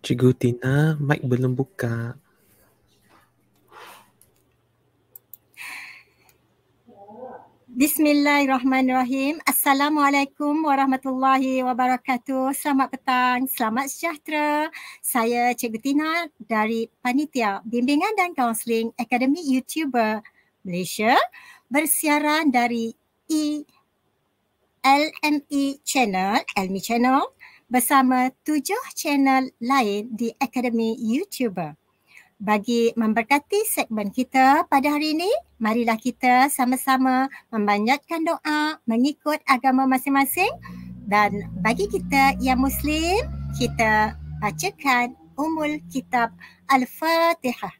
Cikgu Tina, mic belum buka. Bismillahirrahmanirrahim. Assalamualaikum warahmatullahi wabarakatuh. Selamat petang, selamat sejahtera. Saya Cikgu Tina dari Panitia Bimbingan dan Counseling Akademi YouTuber Malaysia bersiaran dari E LME Channel, LME Channel bersama tujuh channel lain di Akademi YouTuber. Bagi memberkati segmen kita pada hari ini, marilah kita sama-sama membanyakkan doa mengikut agama masing-masing dan bagi kita yang Muslim, kita bacakan umul kitab Al-Fatihah.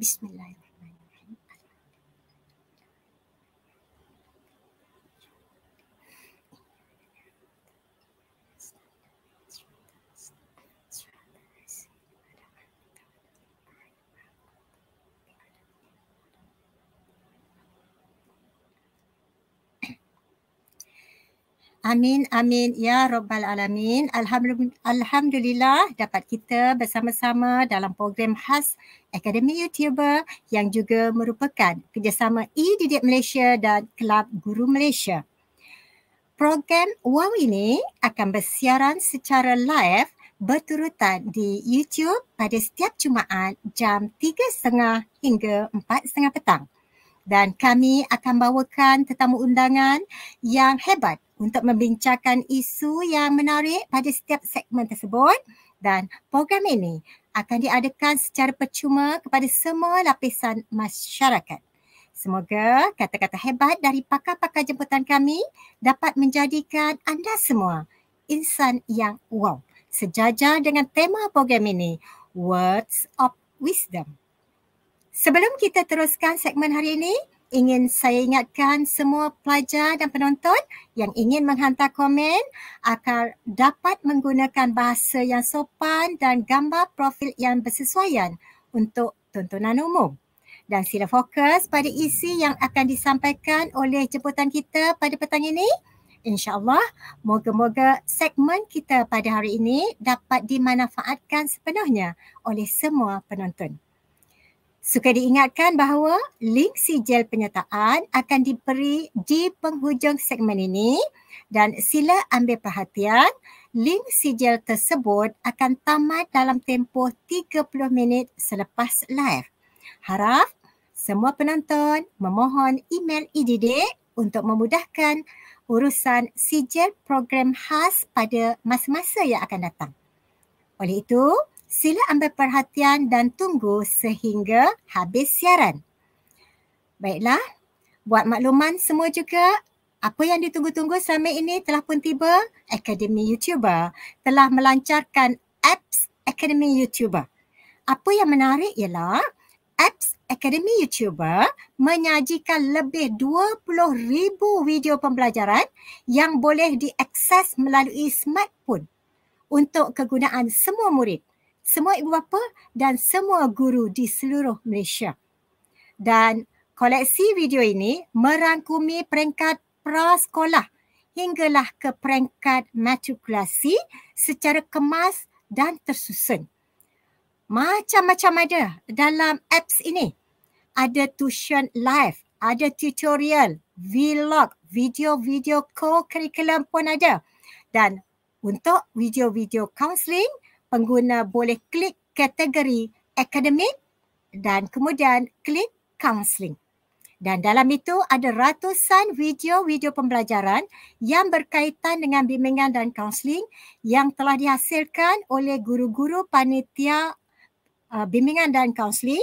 Bismillahirrahmanirrahim. Amin, amin. Ya Rabbal Alamin. Alhamdulillah dapat kita bersama-sama dalam program khas Akademi YouTuber yang juga merupakan kerjasama E-Didik Malaysia dan Kelab Guru Malaysia. Program WOW ini akan bersiaran secara live berturutan di YouTube pada setiap Jumaat jam 3.30 hingga 4.30 petang. Dan kami akan bawakan tetamu undangan yang hebat untuk membincangkan isu yang menarik pada setiap segmen tersebut dan program ini akan diadakan secara percuma kepada semua lapisan masyarakat. Semoga kata-kata hebat dari pakar-pakar jemputan kami dapat menjadikan anda semua insan yang wow. Sejajar dengan tema program ini, Words of Wisdom. Sebelum kita teruskan segmen hari ini, ingin saya ingatkan semua pelajar dan penonton yang ingin menghantar komen akan dapat menggunakan bahasa yang sopan dan gambar profil yang bersesuaian untuk tontonan umum. Dan sila fokus pada isi yang akan disampaikan oleh jemputan kita pada petang ini. InsyaAllah, moga-moga segmen kita pada hari ini dapat dimanfaatkan sepenuhnya oleh semua penonton. Suka diingatkan bahawa link sijil penyertaan akan diberi di penghujung segmen ini dan sila ambil perhatian link sijil tersebut akan tamat dalam tempoh 30 minit selepas live. Harap semua penonton memohon email IDD untuk memudahkan urusan sijil program khas pada masa-masa yang akan datang. Oleh itu, sila ambil perhatian dan tunggu sehingga habis siaran. Baiklah, buat makluman semua juga, apa yang ditunggu-tunggu selama ini telah pun tiba, Akademi YouTuber telah melancarkan apps Akademi YouTuber. Apa yang menarik ialah apps Akademi YouTuber menyajikan lebih 20,000 video pembelajaran yang boleh diakses melalui smartphone untuk kegunaan semua murid semua ibu bapa dan semua guru di seluruh Malaysia. Dan koleksi video ini merangkumi peringkat prasekolah hinggalah ke peringkat matrikulasi secara kemas dan tersusun. Macam-macam ada dalam apps ini. Ada tuition live, ada tutorial, vlog, video-video co-curriculum pun ada. Dan untuk video-video counselling pengguna boleh klik kategori akademik dan kemudian klik counseling. Dan dalam itu ada ratusan video-video pembelajaran yang berkaitan dengan bimbingan dan kaunseling yang telah dihasilkan oleh guru-guru panitia uh, bimbingan dan kaunseling.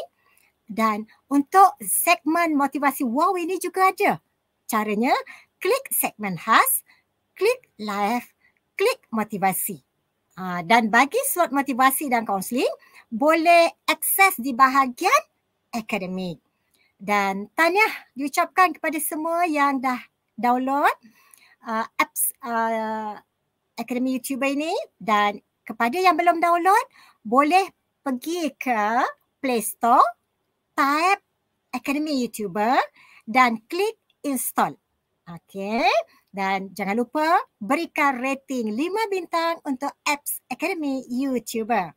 Dan untuk segmen motivasi wow ini juga ada. Caranya klik segmen khas, klik live, klik motivasi. Ah, dan bagi slot motivasi dan kaunseling boleh akses di bahagian akademik. Dan tanya diucapkan kepada semua yang dah download uh, apps uh, Akademi YouTuber ini dan kepada yang belum download boleh pergi ke Play Store type Akademi YouTuber dan klik install. Okay. Dan jangan lupa berikan rating 5 bintang untuk Apps Academy YouTuber.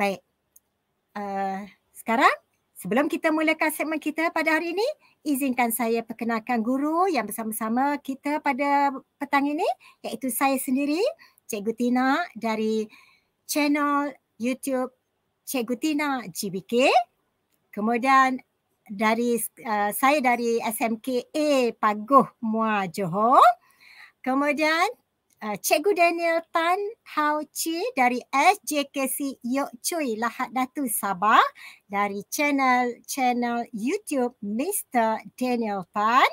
Baik. Uh, sekarang, sebelum kita mulakan segmen kita pada hari ini, izinkan saya perkenalkan guru yang bersama-sama kita pada petang ini, iaitu saya sendiri, Cikgu Tina dari channel YouTube Cikgu Tina GBK. Kemudian dari uh, saya dari SMKA Paguh Mua Johor. Kemudian uh, Cikgu Daniel Tan Hao Chi dari SJKC Yok Chui Lahat Datu Sabah dari channel channel YouTube Mr Daniel Tan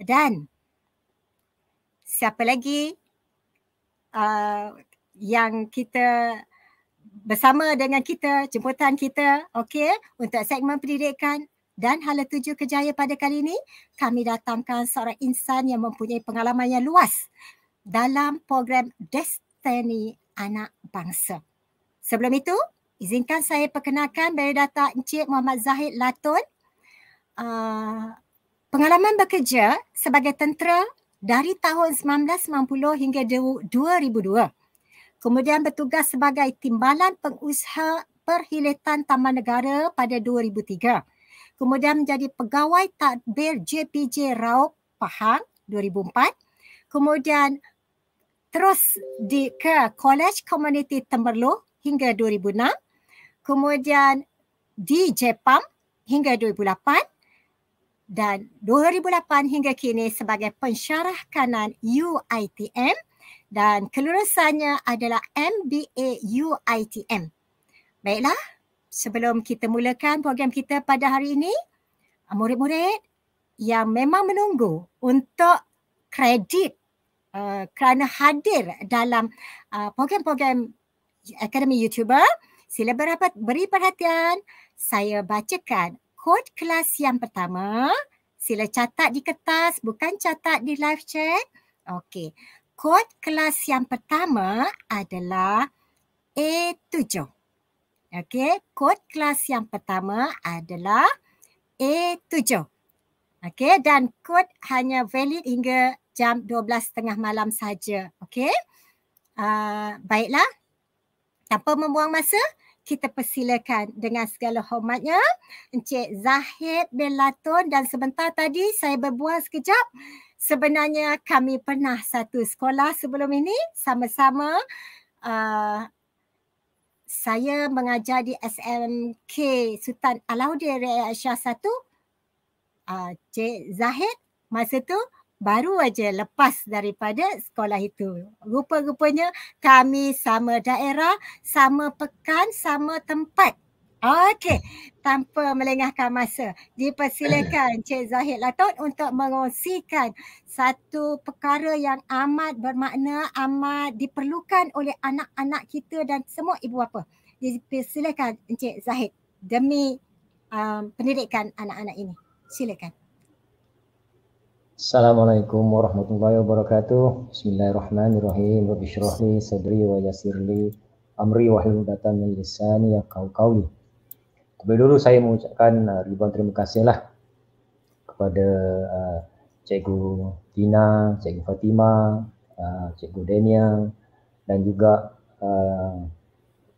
dan siapa lagi uh, yang kita bersama dengan kita jemputan kita okey untuk segmen pendidikan dan hala tuju kejaya pada kali ini, kami datangkan seorang insan yang mempunyai pengalaman yang luas dalam program Destiny Anak Bangsa. Sebelum itu, izinkan saya perkenalkan dari data Encik Muhammad Zahid Latun. Uh, pengalaman bekerja sebagai tentera dari tahun 1990 hingga 2002. Kemudian bertugas sebagai timbalan pengusaha perhiletan Taman Negara pada 2003 kemudian menjadi pegawai tadbir JPJ Rauk Pahang 2004 kemudian terus di ke College Community Temerlu hingga 2006 kemudian di JPAM hingga 2008 dan 2008 hingga kini sebagai pensyarah kanan UITM dan kelulusannya adalah MBA UITM. Baiklah, sebelum kita mulakan program kita pada hari ini, murid-murid yang memang menunggu untuk kredit uh, kerana hadir dalam uh, program-program Akademi YouTuber, sila berapa, beri perhatian. Saya bacakan kod kelas yang pertama. Sila catat di kertas, bukan catat di live chat. Okey. Kod kelas yang pertama adalah A7. Okey, kod kelas yang pertama adalah A7. Okey, dan kod hanya valid hingga jam 12.30 malam saja. Okey, uh, baiklah. Tanpa membuang masa, kita persilakan dengan segala hormatnya Encik Zahid bin Latun dan sebentar tadi saya berbual sekejap Sebenarnya kami pernah satu sekolah sebelum ini sama-sama uh, saya mengajar di SMK Sultan Alauddin Raya Shah 1 uh, ah, Cik Zahid masa tu baru aja lepas daripada sekolah itu. Rupa-rupanya kami sama daerah, sama pekan, sama tempat. Okey, hmm. tanpa melengahkan masa, dipersilakan Cik Zahid Latut untuk mengongsikan satu perkara yang amat bermakna, amat diperlukan oleh anak-anak kita dan semua ibu bapa. Dipersilakan Cik Zahid demi um, pendidikan anak-anak ini. Silakan. Assalamualaikum warahmatullahi wabarakatuh. Bismillahirrahmanirrahim. Rabbi syrahli sadri wa yassirli amri wa hlul min lisani yaqau qawli. Lebih dulu saya mengucapkan uh, ribuan terima kasih lah kepada uh, Cikgu Tina, Cikgu Fatima, uh, Cikgu Daniel dan juga uh,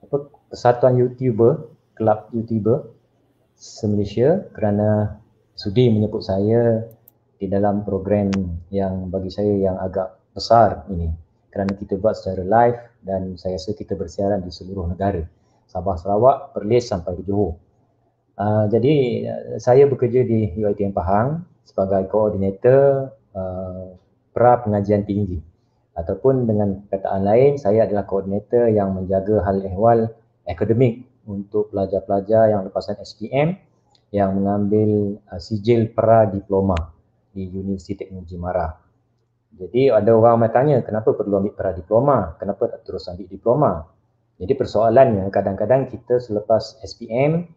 apa, Persatuan YouTuber, Club YouTuber se kerana sudi menyebut saya di dalam program yang bagi saya yang agak besar ini kerana kita buat secara live dan saya rasa kita bersiaran di seluruh negara Sabah Sarawak, Perlis sampai di Johor Uh, jadi eh, saya bekerja di UiTM Pahang sebagai koordinator uh, pra pengajian tinggi ataupun dengan kataan lain saya adalah koordinator yang menjaga hal ehwal akademik untuk pelajar-pelajar yang lepasan SPM yang mengambil uh, sijil pra diploma di Universiti Teknologi Mara. Jadi ada orang ramai tanya kenapa perlu ambil pra diploma? Kenapa tak terus ambil diploma? Jadi persoalannya kadang-kadang kita selepas SPM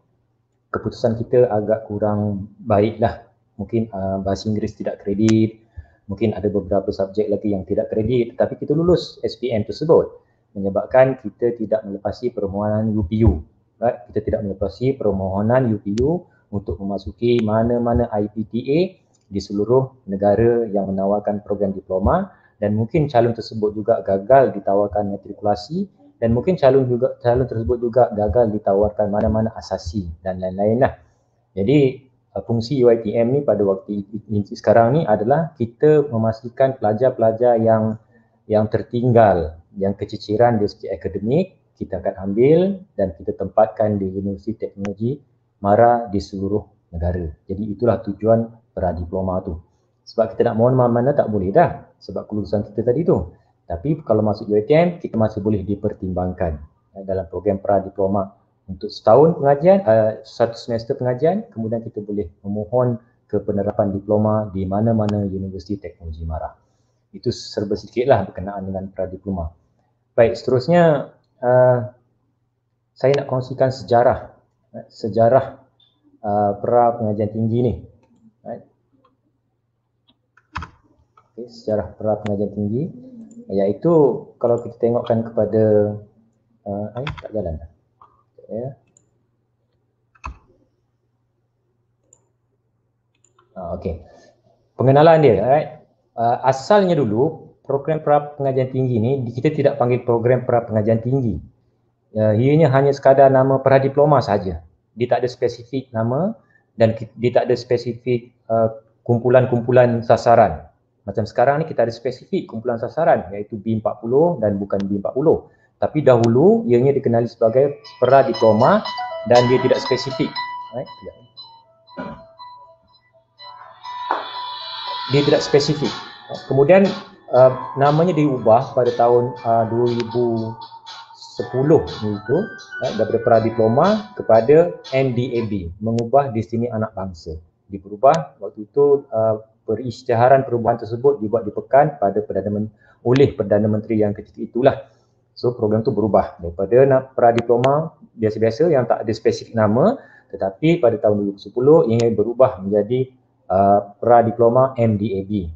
keputusan kita agak kurang baiklah. Mungkin uh, bahasa Inggeris tidak kredit, mungkin ada beberapa subjek lagi yang tidak kredit tetapi kita lulus SPM tersebut menyebabkan kita tidak melepasi permohonan UPU. Right? Kita tidak melepasi permohonan UPU untuk memasuki mana-mana IPTA di seluruh negara yang menawarkan program diploma dan mungkin calon tersebut juga gagal ditawarkan matrikulasi dan mungkin calon juga calon tersebut juga gagal ditawarkan mana-mana asasi dan lain-lain lah. Jadi uh, fungsi UITM ni pada waktu ini sekarang ni adalah kita memastikan pelajar-pelajar yang yang tertinggal, yang keciciran di segi akademik kita akan ambil dan kita tempatkan di Universiti Teknologi Mara di seluruh negara. Jadi itulah tujuan peradiploma tu. Sebab kita nak mohon mana-mana tak boleh dah sebab kelulusan kita tadi tu. Tapi kalau masuk UiTM, kita masih boleh dipertimbangkan eh, dalam program pra-diploma untuk setahun pengajian, uh, satu semester pengajian, kemudian kita boleh memohon ke penerapan diploma di mana-mana Universiti Teknologi Mara. Itu serba sedikitlah berkenaan dengan pra-diploma. Baik, seterusnya uh, saya nak kongsikan sejarah eh, sejarah uh, pra pengajian tinggi ni. Right. Okay, sejarah pra pengajian tinggi iaitu kalau kita tengokkan kepada uh, ay, eh, tak jalan Ya. Ah, okay. Pengenalan dia, right? Uh, ah, asalnya dulu program pra pengajian tinggi ni kita tidak panggil program pra pengajian tinggi. Uh, ianya hanya sekadar nama diploma saja. Dia tak ada spesifik nama dan dia tak ada spesifik uh, kumpulan-kumpulan sasaran. Macam sekarang ni kita ada spesifik kumpulan sasaran iaitu B40 dan bukan B40. Tapi dahulu ianya dikenali sebagai pera diploma dan dia tidak spesifik. Eh, ya. Dia tidak spesifik. Kemudian eh, namanya diubah pada tahun uh, 2010 itu right? daripada pera kepada NDAB, mengubah destiny anak bangsa. Diperubah waktu itu uh, eh, perisytiharan perubahan tersebut dibuat di Pekan pada Perdana Menteri oleh Perdana Menteri yang ketika itulah. So program tu berubah daripada nak pradiploma biasa-biasa yang tak ada spesifik nama tetapi pada tahun 2010 ia berubah menjadi uh, pradiploma MDAB.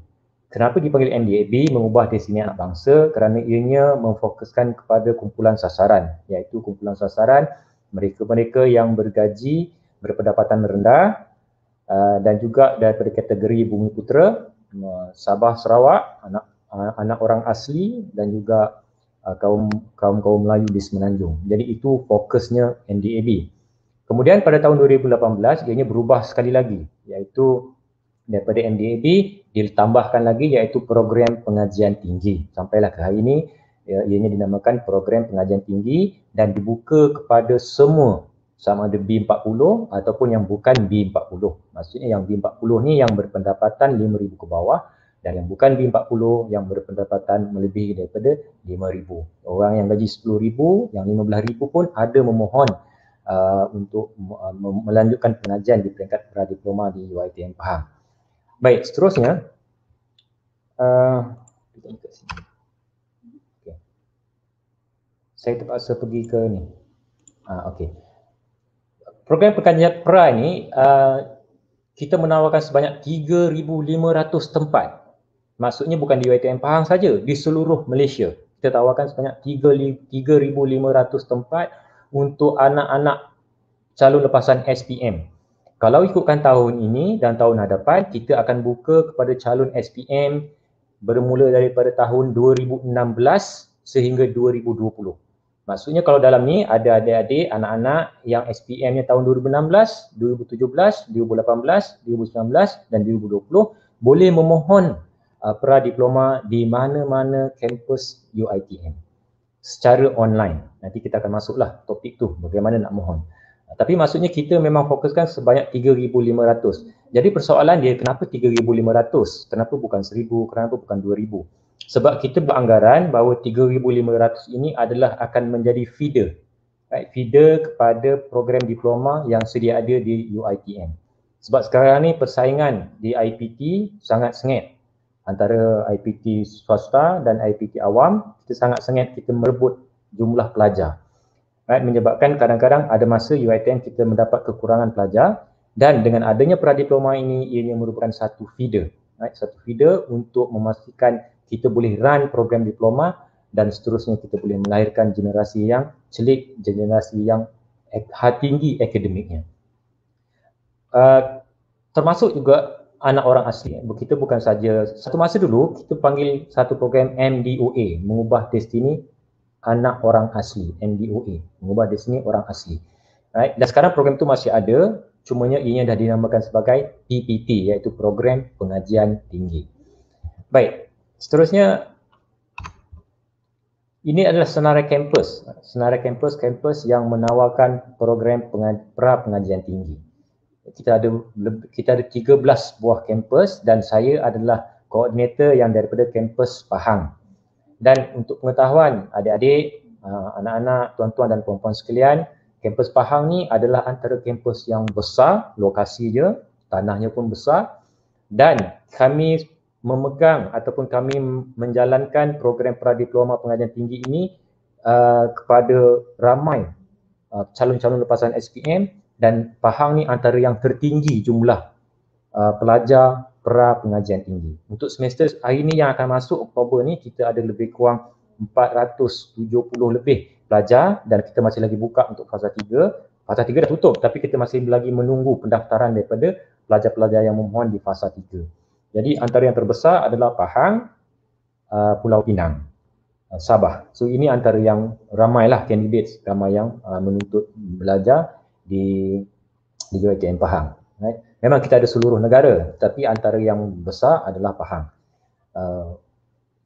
Kenapa dipanggil MDAB mengubah destinasi anak bangsa kerana ianya memfokuskan kepada kumpulan sasaran iaitu kumpulan sasaran mereka-mereka yang bergaji berpendapatan rendah Ah, dan juga daripada kategori bumi putera Sabah Sarawak anak ah, anak orang asli dan juga ah, kaum kaum kaum Melayu di Semenanjung. Jadi itu fokusnya NDAB. Kemudian pada tahun 2018 ianya berubah sekali lagi iaitu daripada MDAB ditambahkan lagi iaitu program pengajian tinggi. Sampailah ke hari ini ya, ianya dinamakan program pengajian tinggi dan dibuka kepada semua sama ada B40 ataupun yang bukan B40. Maksudnya yang B40 ni yang berpendapatan 5000 ke bawah dan yang bukan B40 yang berpendapatan melebihi daripada 5000. Orang yang gaji 10000, yang 15000 pun ada memohon uh, untuk uh, melanjutkan pengajian di peringkat pradiploma di UiTM Pahang. Baik, seterusnya uh, Okay. Saya terpaksa pergi ke ni. Ah uh, okey program perkajian PRA ini uh, kita menawarkan sebanyak 3,500 tempat. Maksudnya bukan di UiTM Pahang saja, di seluruh Malaysia. Kita tawarkan sebanyak 3,500 tempat untuk anak-anak calon lepasan SPM. Kalau ikutkan tahun ini dan tahun hadapan, kita akan buka kepada calon SPM bermula daripada tahun 2016 sehingga 2020. Uh, Maksudnya kalau dalam ni ada adik-adik anak-anak yang SPM-nya tahun 2016, 2017, 2018, 2019 dan 2020 boleh memohon uh, pra diploma di mana-mana kampus UiTM secara online. Nanti kita akan masuklah topik tu bagaimana nak mohon. Uh, tapi maksudnya kita memang fokuskan sebanyak 3500. Jadi persoalan dia kenapa 3500? Kenapa bukan 1000? Kenapa bukan 2000? sebab kita beranggaran bahawa 3500 ini adalah akan menjadi feeder right? feeder kepada program diploma yang sedia ada di UiTM sebab sekarang ni persaingan di IPT sangat sengit antara IPT swasta dan IPT awam kita sangat sengit kita merebut jumlah pelajar right? menyebabkan kadang-kadang ada masa UiTM kita mendapat kekurangan pelajar dan dengan adanya pradiploma ini ianya merupakan satu feeder right? satu feeder untuk memastikan kita boleh run program diploma dan seterusnya kita boleh melahirkan generasi yang celik, generasi yang ha-, tinggi akademiknya. Uh, termasuk juga anak orang asli. Kita bukan saja, satu masa dulu kita panggil satu program MDOA, mengubah destiny anak orang asli, MDOA, mengubah destiny orang asli. Right? Dan sekarang program itu masih ada, cumanya ianya dah dinamakan sebagai PPT, iaitu program pengajian tinggi. Baik, Seterusnya, ini adalah senarai kampus. Senarai kampus, kampus yang menawarkan program pengaj- pra pengajian tinggi. Kita ada kita ada 13 buah kampus dan saya adalah koordinator yang daripada kampus Pahang. Dan untuk pengetahuan adik-adik, ah, anak-anak, tuan-tuan dan puan-puan sekalian, kampus Pahang ni adalah antara kampus yang besar, lokasi dia, tanahnya pun besar dan kami memegang ataupun kami menjalankan program pradiploma pengajian tinggi ini uh, kepada ramai uh, calon-calon lepasan SPM dan Pahang ni antara yang tertinggi jumlah uh, pelajar pra pengajian tinggi. Untuk semester hari ini yang akan masuk Oktober ni kita ada lebih kurang 470 lebih pelajar dan kita masih lagi buka untuk fasa 3. Fasa 3 dah tutup tapi kita masih lagi menunggu pendaftaran daripada pelajar-pelajar yang memohon di fasa jadi antara yang terbesar adalah Pahang, uh, Pulau Pinang, uh, Sabah. So ini antara yang ramailah candidates ramai yang uh, menuntut belajar di di UiTM Pahang. Right? Memang kita ada seluruh negara tapi antara yang besar adalah Pahang. Uh,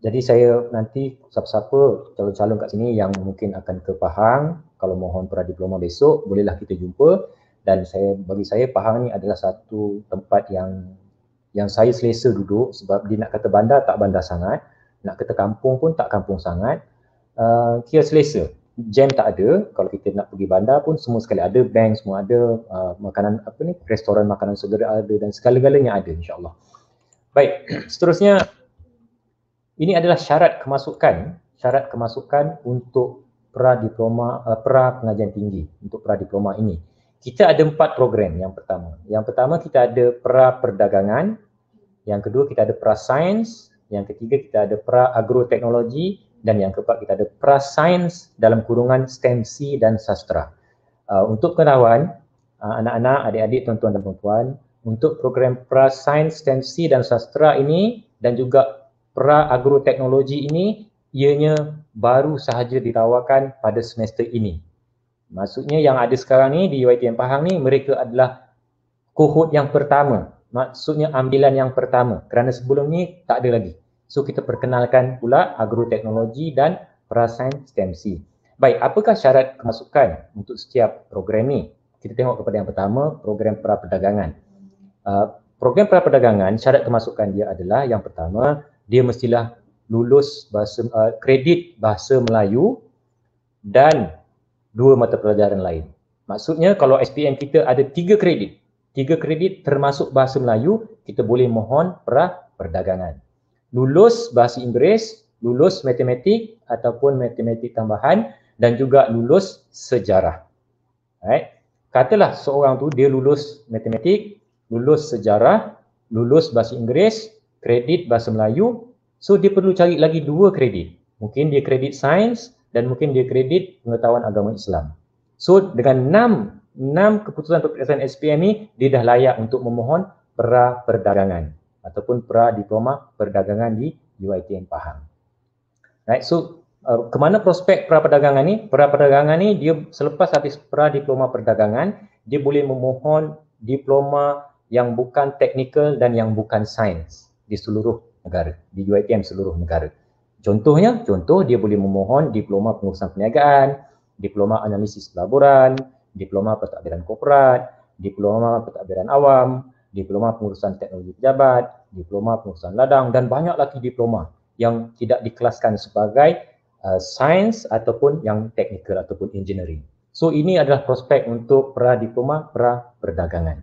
jadi saya nanti siapa-siapa calon-calon kat sini yang mungkin akan ke Pahang kalau mohon pradiploma besok bolehlah kita jumpa dan saya bagi saya Pahang ni adalah satu tempat yang yang saya selesa duduk sebab dia nak kata bandar tak bandar sangat nak kata kampung pun tak kampung sangat uh, kira selesa jam tak ada kalau kita nak pergi bandar pun semua sekali ada bank semua ada uh, makanan apa ni restoran makanan segera ada dan segala-galanya ada insyaAllah baik seterusnya ini adalah syarat kemasukan syarat kemasukan untuk pra diploma uh, pra pengajian tinggi untuk pra diploma ini kita ada empat program yang pertama yang pertama kita ada pra perdagangan yang kedua kita ada pra sains yang ketiga kita ada pra agroteknologi dan yang keempat kita ada pra sains dalam kurungan stemsi dan sastra uh, untuk pengetahuan uh, anak-anak adik-adik tuan-tuan dan puan-puan untuk program pra sains stemsi dan sastra ini dan juga pra agroteknologi ini ianya baru sahaja ditawarkan pada semester ini maksudnya yang ada sekarang ni di UiTM Pahang ni mereka adalah kohort yang pertama maksudnya ambilan yang pertama kerana sebelum ni tak ada lagi. So kita perkenalkan pula agroteknologi dan perasaan stem C. Baik, apakah syarat kemasukan untuk setiap program ni? Kita tengok kepada yang pertama, program pra-perdagangan. Uh, program pra-perdagangan, syarat kemasukan dia adalah yang pertama, dia mestilah lulus bahasa, uh, kredit bahasa Melayu dan dua mata pelajaran lain. Maksudnya kalau SPM kita ada tiga kredit, Tiga kredit termasuk bahasa Melayu, kita boleh mohon pra perdagangan. Lulus bahasa Inggeris, lulus matematik ataupun matematik tambahan dan juga lulus sejarah. Right? Katalah seorang tu dia lulus matematik, lulus sejarah, lulus bahasa Inggeris, kredit bahasa Melayu. So dia perlu cari lagi dua kredit. Mungkin dia kredit sains dan mungkin dia kredit pengetahuan agama Islam. So dengan enam enam keputusan untuk kerjasama SPM ni dia dah layak untuk memohon pra perdagangan ataupun pra diploma perdagangan di UiTM Pahang. Right, so uh, ke mana prospek pra perdagangan ni? Pra perdagangan ni dia selepas habis pra diploma perdagangan, dia boleh memohon diploma yang bukan teknikal dan yang bukan sains di seluruh negara, di UiTM seluruh negara. Contohnya, contoh dia boleh memohon diploma pengurusan perniagaan, diploma analisis pelaburan, diploma pentadbiran korporat, diploma pentadbiran awam, diploma pengurusan teknologi pejabat, diploma pengurusan ladang dan banyak lagi diploma yang tidak dikelaskan sebagai uh, sains ataupun yang teknikal ataupun engineering. So ini adalah prospek untuk pra diploma, pra perdagangan.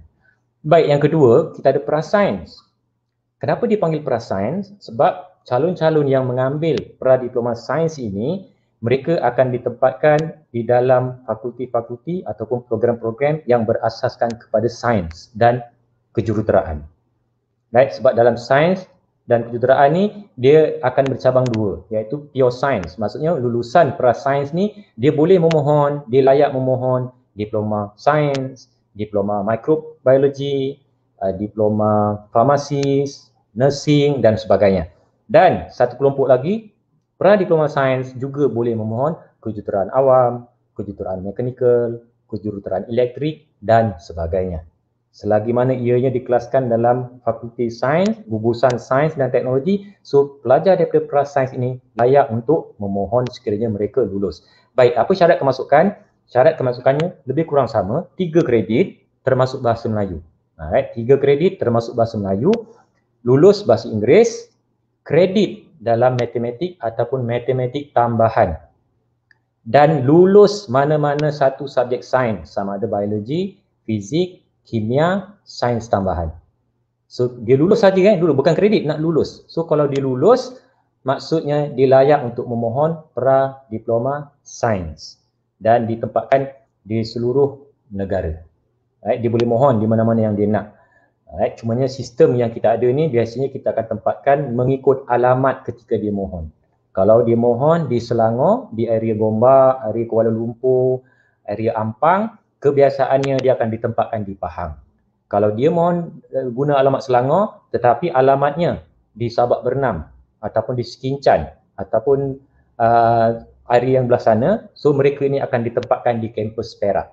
Baik, yang kedua, kita ada pra sains. Kenapa dipanggil pra sains? Sebab calon-calon yang mengambil pra diploma sains ini mereka akan ditempatkan di dalam fakulti-fakulti ataupun program-program yang berasaskan kepada sains dan kejuruteraan. Right? Sebab dalam sains dan kejuruteraan ni dia akan bercabang dua iaitu pure science maksudnya lulusan pra sains ni dia boleh memohon dia layak memohon diploma sains diploma mikrobiologi, uh, diploma farmasi nursing dan sebagainya dan satu kelompok lagi Peranah diploma sains juga boleh memohon kejuruteraan awam, kejuruteraan mekanikal, kejuruteraan elektrik dan sebagainya. Selagi mana ianya dikelaskan dalam fakulti sains, gugusan sains dan teknologi, so pelajar daripada peranah sains ini layak untuk memohon sekiranya mereka lulus. Baik, apa syarat kemasukan? Syarat kemasukannya lebih kurang sama, tiga kredit termasuk bahasa Melayu. Alright, tiga kredit termasuk bahasa Melayu, lulus bahasa Inggeris, kredit dalam matematik ataupun matematik tambahan dan lulus mana-mana satu subjek sains sama ada biologi, fizik, kimia, sains tambahan. So dia lulus saja kan dulu bukan kredit nak lulus. So kalau dia lulus maksudnya dia layak untuk memohon pra diploma sains dan ditempatkan di seluruh negara. Right? Dia boleh mohon di mana-mana yang dia nak. Alright, cumanya sistem yang kita ada ni biasanya kita akan tempatkan mengikut alamat ketika dia mohon. Kalau dia mohon di Selangor, di area Gombak, area Kuala Lumpur, area Ampang, kebiasaannya dia akan ditempatkan di Pahang. Kalau dia mohon eh, guna alamat Selangor tetapi alamatnya di Sabak Bernam ataupun di Sekincan ataupun uh, area yang belah sana, so mereka ini akan ditempatkan di kampus Perak.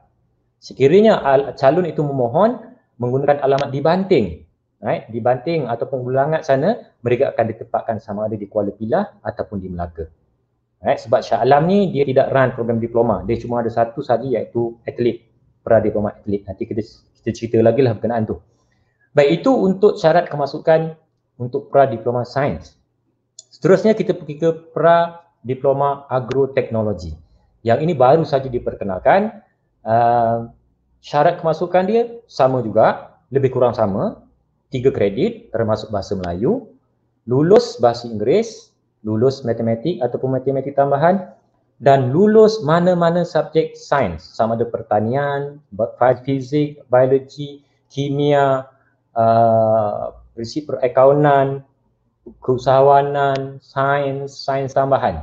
Sekiranya calon itu memohon, menggunakan alamat dibanting right dibanting ataupun ulangat sana mereka akan ditempatkan sama ada di Kuala Pilah ataupun di Melaka right sebab Shah Alam ni dia tidak run program diploma dia cuma ada satu sahaja iaitu atlet pra diploma atlet nanti kita kita cerita lagi lah berkenaan tu baik itu untuk syarat kemasukan untuk pra diploma sains seterusnya kita pergi ke pra diploma agroteknologi yang ini baru saja diperkenalkan uh, syarat kemasukan dia sama juga, lebih kurang sama. Tiga kredit termasuk bahasa Melayu, lulus bahasa Inggeris, lulus matematik ataupun matematik tambahan dan lulus mana-mana subjek sains sama ada pertanian, fizik, biologi, kimia, uh, prinsip perakaunan, keusahawanan, sains, sains tambahan.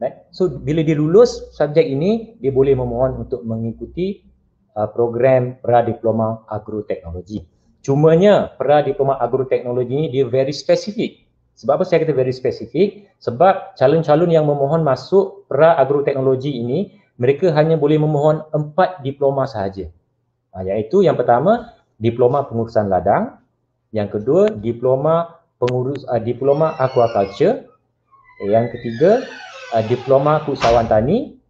Right? So bila dia lulus subjek ini, dia boleh memohon untuk mengikuti Uh, program pra-diploma agroteknologi. Cumanya pra-diploma agroteknologi ini dia very specific. Sebab apa saya kata very specific? Sebab calon-calon yang memohon masuk pra-agroteknologi ini, mereka hanya boleh memohon empat diploma sahaja. Ha, iaitu yang pertama, diploma pengurusan ladang. Yang kedua, diploma pengurus uh, diploma aquaculture. Yang ketiga, uh, diploma keusahawan tani.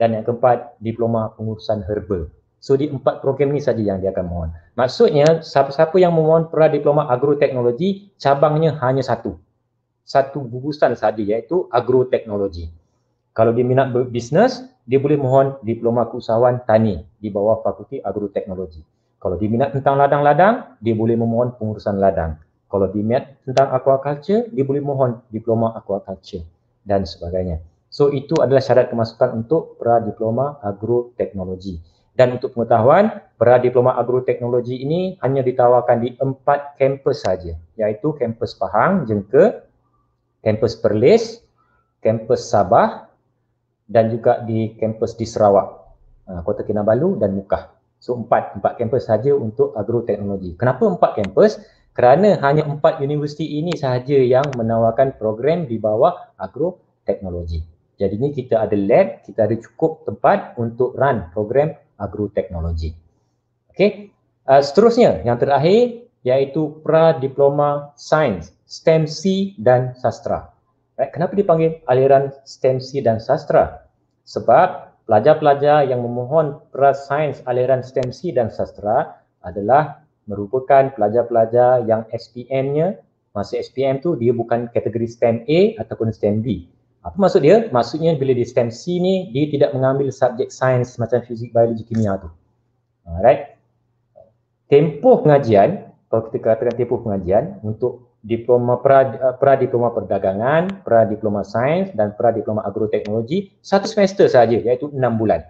Dan yang keempat, diploma pengurusan herba. So di empat program ni saja yang dia akan mohon. Maksudnya siapa-siapa yang memohon pra diploma agroteknologi cabangnya hanya satu. Satu gugusan saja iaitu agroteknologi. Kalau dia minat bisnes, dia boleh mohon diploma keusahawan tani di bawah fakulti agroteknologi. Kalau dia minat tentang ladang-ladang, dia boleh memohon pengurusan ladang. Kalau dia minat tentang aquaculture, dia boleh mohon diploma aquaculture dan sebagainya. So itu adalah syarat kemasukan untuk pra diploma agroteknologi. teknologi. Dan untuk pengetahuan, berada diploma agroteknologi ini hanya ditawarkan di empat kampus saja, iaitu kampus Pahang, Jengke, kampus Perlis, kampus Sabah dan juga di kampus di Sarawak, ha, Kota Kinabalu dan Mukah. So empat, empat kampus saja untuk agroteknologi. Kenapa empat kampus? Kerana hanya empat universiti ini sahaja yang menawarkan program di bawah agroteknologi. Jadi ini kita ada lab, kita ada cukup tempat untuk run program agroteknologi. Okey. Uh, seterusnya yang terakhir iaitu pra diploma sains, STEM C dan sastra. Right? Kenapa dipanggil aliran STEM C dan sastra? Sebab pelajar-pelajar yang memohon pra sains aliran STEM C dan sastra adalah merupakan pelajar-pelajar yang SPM-nya masih SPM tu dia bukan kategori STEM A ataupun STEM B. Apa maksud dia? Maksudnya bila di stem C ni, dia tidak mengambil subjek sains macam fizik, biologi, kimia tu. Alright. Tempoh pengajian, kalau kita katakan tempoh pengajian untuk diploma pra, eh, pra diploma perdagangan, pra diploma sains dan pra diploma agroteknologi satu semester saja iaitu enam bulan.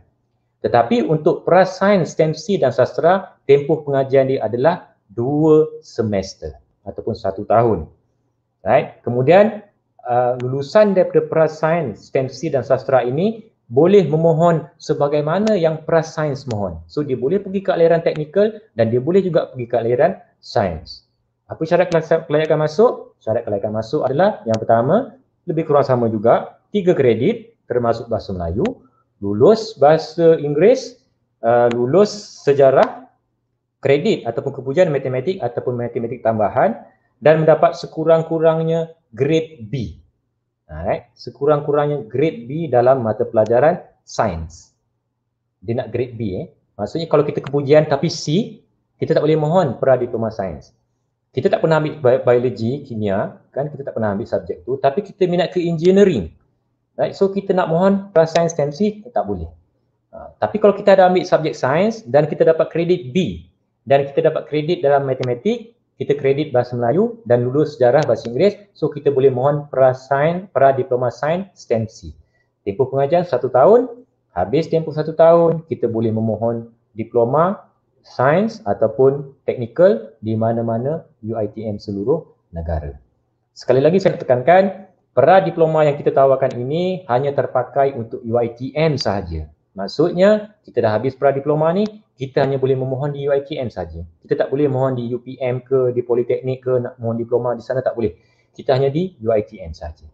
Tetapi untuk pra sains, stem C dan sastra, tempoh pengajian dia adalah dua semester ataupun satu tahun. Right? Kemudian uh, lulusan daripada prasains, stensi dan sastra ini boleh memohon sebagaimana yang prasains mohon. So dia boleh pergi ke aliran teknikal dan dia boleh juga pergi ke aliran sains. Apa syarat kelayakan masuk? Syarat kelayakan masuk adalah yang pertama, lebih kurang sama juga, tiga kredit termasuk bahasa Melayu, lulus bahasa Inggeris, uh, lulus sejarah, kredit ataupun kepujian matematik ataupun matematik tambahan, dan mendapat sekurang-kurangnya grade B. Alright, sekurang-kurangnya grade B dalam mata pelajaran sains. Dia nak grade B eh. Maksudnya kalau kita kepujian tapi C, kita tak boleh mohon peradiploma sains. Kita tak pernah ambil bi- biologi, kimia, kan kita tak pernah ambil subjek tu tapi kita minat ke engineering. Right, so kita nak mohon pra sains kita eh, tak boleh. Uh, tapi kalau kita ada ambil subjek sains dan kita dapat kredit B dan kita dapat kredit dalam matematik, kita kredit bahasa Melayu dan lulus sejarah bahasa Inggeris so kita boleh mohon pra sign pra diploma sign stamp C tempoh pengajian satu tahun habis tempoh satu tahun kita boleh memohon diploma sains ataupun teknikal di mana-mana UiTM seluruh negara sekali lagi saya tekankan pra diploma yang kita tawarkan ini hanya terpakai untuk UiTM sahaja maksudnya kita dah habis pra diploma ni kita hanya boleh memohon di UITM saja. Kita tak boleh mohon di UPM ke di politeknik ke nak mohon diploma di sana tak boleh. Kita hanya di UITM saja.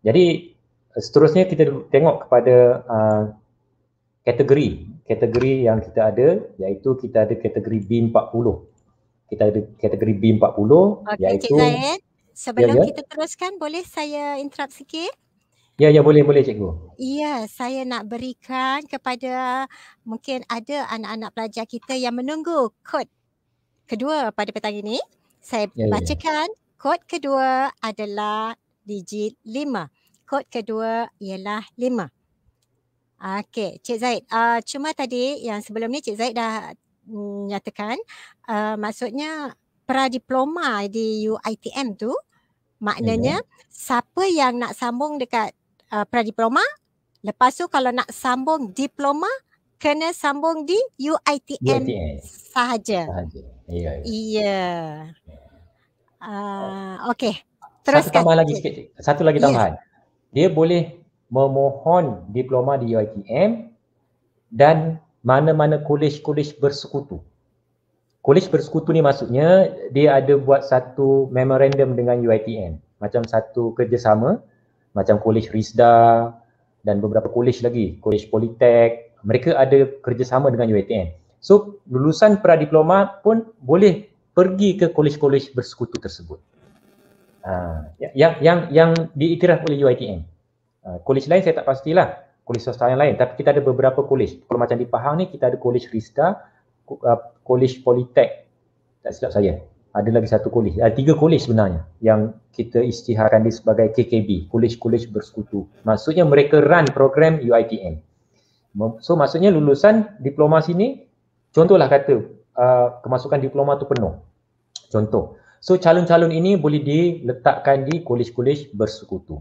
Jadi eh, seterusnya kita tengok kepada uh, kategori, kategori yang kita ada iaitu kita ada kategori B40. Kita ada kategori B40 okay, iaitu Okey, sebelum ya, ya. kita teruskan boleh saya interrupt sikit? Ya, ya boleh, boleh cikgu. Ya, saya nak berikan kepada mungkin ada anak-anak pelajar kita yang menunggu kod kedua pada petang ini. Saya ya, ya, ya. bacakan ya, kod kedua adalah digit lima. Kod kedua ialah lima. Okey, Cik Zaid. Uh, cuma tadi yang sebelum ni Cik Zaid dah mm, nyatakan uh, maksudnya pra di UITM tu maknanya ya, ya. siapa yang nak sambung dekat uh, pre Lepas tu kalau nak sambung diploma, kena sambung di UITM, UITM. sahaja. Ya, ya. Iya. Ya. Uh, okay. Teruskan. Satu tambahan lagi sikit. Satu lagi ya. tambahan. Ya. Dia boleh memohon diploma di UITM dan mana-mana kolej-kolej bersekutu. Kolej bersekutu ni maksudnya dia ada buat satu memorandum dengan UITM. Macam satu kerjasama macam kolej RISDA dan beberapa kolej lagi, kolej Politek, mereka ada kerjasama dengan UiTM. So, lulusan pradiploma pun boleh pergi ke kolej-kolej bersekutu tersebut. Uh, yang yang yang diiktiraf oleh UiTM. Uh, ha, kolej lain saya tak pastilah, kolej swasta yang lain, tapi kita ada beberapa kolej. Kalau macam di Pahang ni kita ada kolej RISDA, kolej uh, Politek. Tak silap saya ada lagi satu kolej, ada ah, tiga kolej sebenarnya yang kita istiharkan dia sebagai KKB, kolej-kolej bersekutu. Maksudnya mereka run program UITM. So maksudnya lulusan diploma sini, contohlah kata uh, kemasukan diploma tu penuh. Contoh. So calon-calon ini boleh diletakkan di kolej-kolej bersekutu.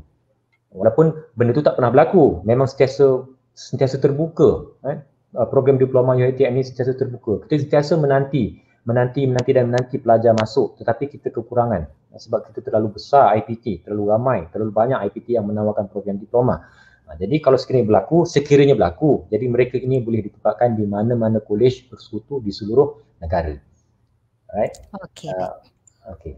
Walaupun benda tu tak pernah berlaku, memang sentiasa, sentiasa terbuka. Eh? Ah, program diploma UITM ini sentiasa terbuka. Kita sentiasa menanti menanti menanti dan menanti pelajar masuk tetapi kita kekurangan sebab kita terlalu besar IPT terlalu ramai terlalu banyak IPT yang menawarkan program diploma ha, jadi kalau sekiranya berlaku sekiranya berlaku jadi mereka ini boleh ditempatkan di mana-mana kolej bersekutu di seluruh negara right okey uh, okey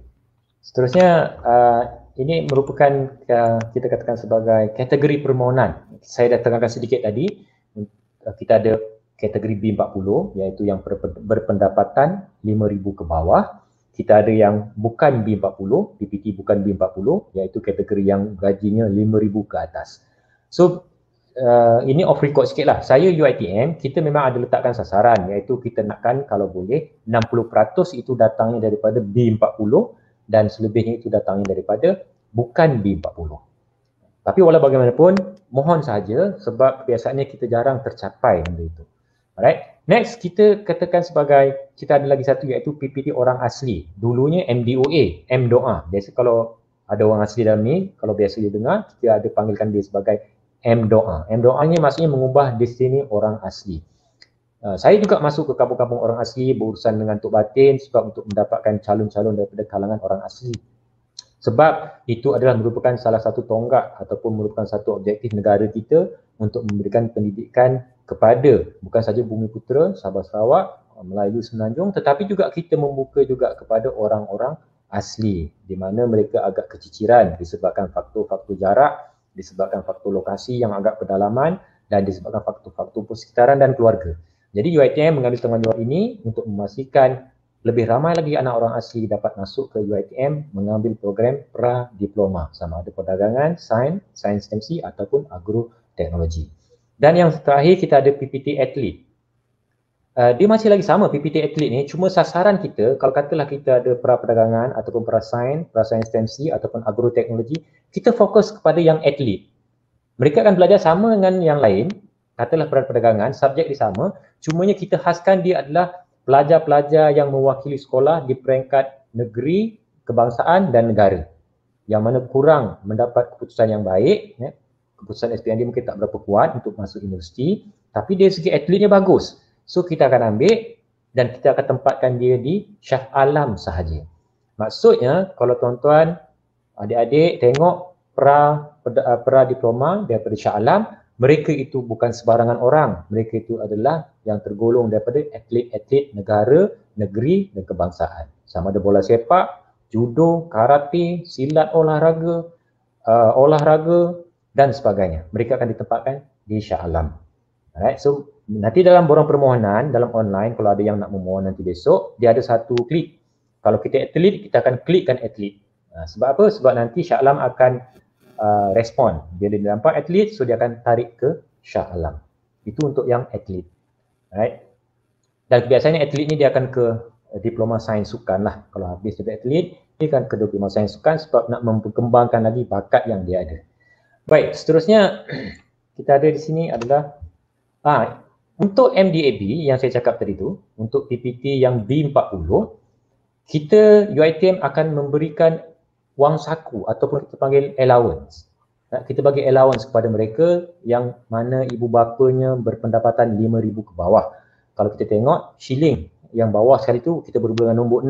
seterusnya uh, ini merupakan uh, kita katakan sebagai kategori permohonan saya dah terangkan sedikit tadi kita ada kategori B40 iaitu yang berpendapatan 5000 ke bawah. Kita ada yang bukan B40, PPT bukan B40 iaitu kategori yang gajinya 5000 ke atas. So uh, ini off record sikit lah. Saya UITM, kita memang ada letakkan sasaran iaitu kita nakkan kalau boleh 60% itu datangnya daripada B40 dan selebihnya itu datangnya daripada bukan B40. Tapi walaupun bagaimanapun, mohon saja sebab biasanya kita jarang tercapai benda itu. Alright. Next kita katakan sebagai kita ada lagi satu iaitu PPT orang asli. Dulunya MDOA, M doa. Biasa kalau ada orang asli dalam ni, kalau biasa dia dengar, kita ada panggilkan dia sebagai M doa. M doa ni maksudnya mengubah destiny orang asli. Uh, saya juga masuk ke kampung-kampung orang asli berurusan dengan Tok Batin sebab untuk mendapatkan calon-calon daripada kalangan orang asli. Sebab itu adalah merupakan salah satu tonggak ataupun merupakan satu objektif negara kita untuk memberikan pendidikan kepada bukan saja Bumi Putera, Sabah Sarawak, Melayu Semenanjung tetapi juga kita membuka juga kepada orang-orang asli di mana mereka agak keciciran disebabkan faktor-faktor jarak, disebabkan faktor lokasi yang agak pedalaman dan disebabkan faktor-faktor persekitaran dan keluarga. Jadi UITM mengambil tanggungjawab ini untuk memastikan lebih ramai lagi anak orang asli dapat masuk ke UITM mengambil program pra-diploma sama ada perdagangan, sains, sains MC ataupun agro teknologi. Dan yang terakhir kita ada PPT atlet. Uh, dia masih lagi sama PPT atlet ni cuma sasaran kita kalau katalah kita ada pra perdagangan ataupun pra sains, pra sains tensi ataupun agroteknologi kita fokus kepada yang atlet. Mereka akan belajar sama dengan yang lain katalah pra perdagangan subjek dia sama cumanya kita khaskan dia adalah pelajar-pelajar yang mewakili sekolah di peringkat negeri, kebangsaan dan negara yang mana kurang mendapat keputusan yang baik ya keputusan SPM dia mungkin tak berapa kuat untuk masuk universiti tapi dia segi atletnya bagus. So kita akan ambil dan kita akan tempatkan dia di Syah Alam sahaja. Maksudnya kalau tuan-tuan adik-adik tengok pra ah, pra diploma daripada Syah Alam, mereka itu bukan sebarangan orang. Mereka itu adalah yang tergolong daripada atlet-atlet negara, negeri dan kebangsaan. Sama ada bola sepak, judo, karate, silat olahraga, uh, olahraga dan sebagainya. Mereka akan ditempatkan di Shah Alam. Alright, so nanti dalam borang permohonan, dalam online, kalau ada yang nak memohon nanti besok, dia ada satu klik. Kalau kita atlet, kita akan klikkan atlet. Ha, sebab apa? Sebab nanti Shah Alam akan uh, respon. Bila dia nampak atlet, so dia akan tarik ke Shah Alam. Itu untuk yang atlet. Alright. Dan biasanya atlet ni dia akan ke uh, diploma sains sukan lah. Kalau habis jadi atlet, dia akan ke diploma sains sukan sebab nak memperkembangkan lagi bakat yang dia ada. Baik, seterusnya kita ada di sini adalah ah untuk MDAB yang saya cakap tadi tu, untuk PPT yang B40, kita UiTM akan memberikan wang saku ataupun kita panggil allowance. Kita bagi allowance kepada mereka yang mana ibu bapanya berpendapatan RM5,000 ke bawah. Kalau kita tengok shilling yang bawah sekali tu kita berhubung dengan nombor 6.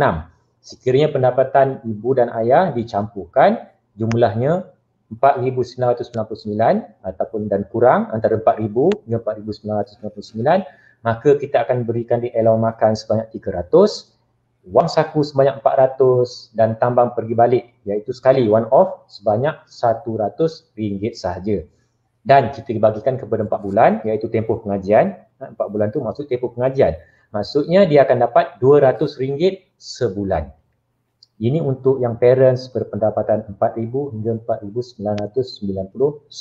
Sekiranya pendapatan ibu dan ayah dicampurkan jumlahnya 4999 ataupun dan kurang antara 4000 hingga 4999 maka kita akan berikan di allowance makan sebanyak 300 wang saku sebanyak 400 dan tambang pergi balik iaitu sekali one off sebanyak 100 ringgit sahaja dan kita dibagikan kepada 4 bulan iaitu tempoh pengajian 4 ha, bulan tu maksud tempoh pengajian maksudnya dia akan dapat 200 ringgit sebulan ini untuk yang parents berpendapatan 4000 hingga 4999.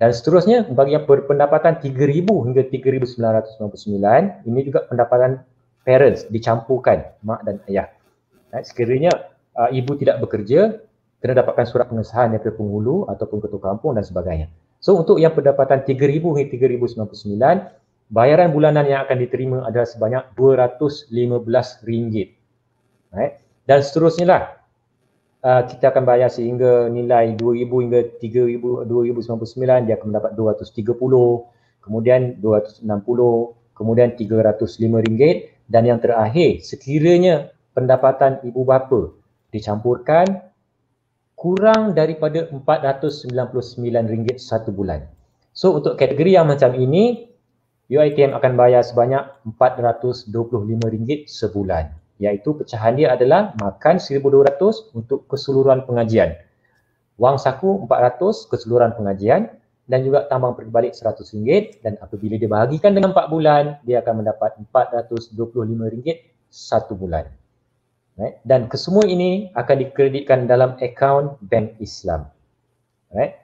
Dan seterusnya bagi yang berpendapatan 3000 hingga 3999, ini juga pendapatan parents dicampurkan mak dan ayah. Right, sekiranya uh, ibu tidak bekerja, kena dapatkan surat pengesahan daripada penghulu ataupun ketua kampung dan sebagainya. So untuk yang pendapatan 3000 hingga 3099, bayaran bulanan yang akan diterima adalah sebanyak 215 ringgit. Right? dan seterusnya lah uh, kita akan bayar sehingga nilai 2000 hingga 3000 2099 dia akan mendapat 230 kemudian 260 kemudian 305 ringgit dan yang terakhir sekiranya pendapatan ibu bapa dicampurkan kurang daripada 499 ringgit satu bulan. So untuk kategori yang macam ini UITM akan bayar sebanyak 425 ringgit sebulan iaitu pecahan dia adalah makan 1200 untuk keseluruhan pengajian. Wang saku 400 keseluruhan pengajian dan juga tambang pergi balik RM100 dan apabila dia bahagikan dengan 4 bulan dia akan mendapat RM425 satu bulan. Right? Dan kesemua ini akan dikreditkan dalam akaun Bank Islam. Right?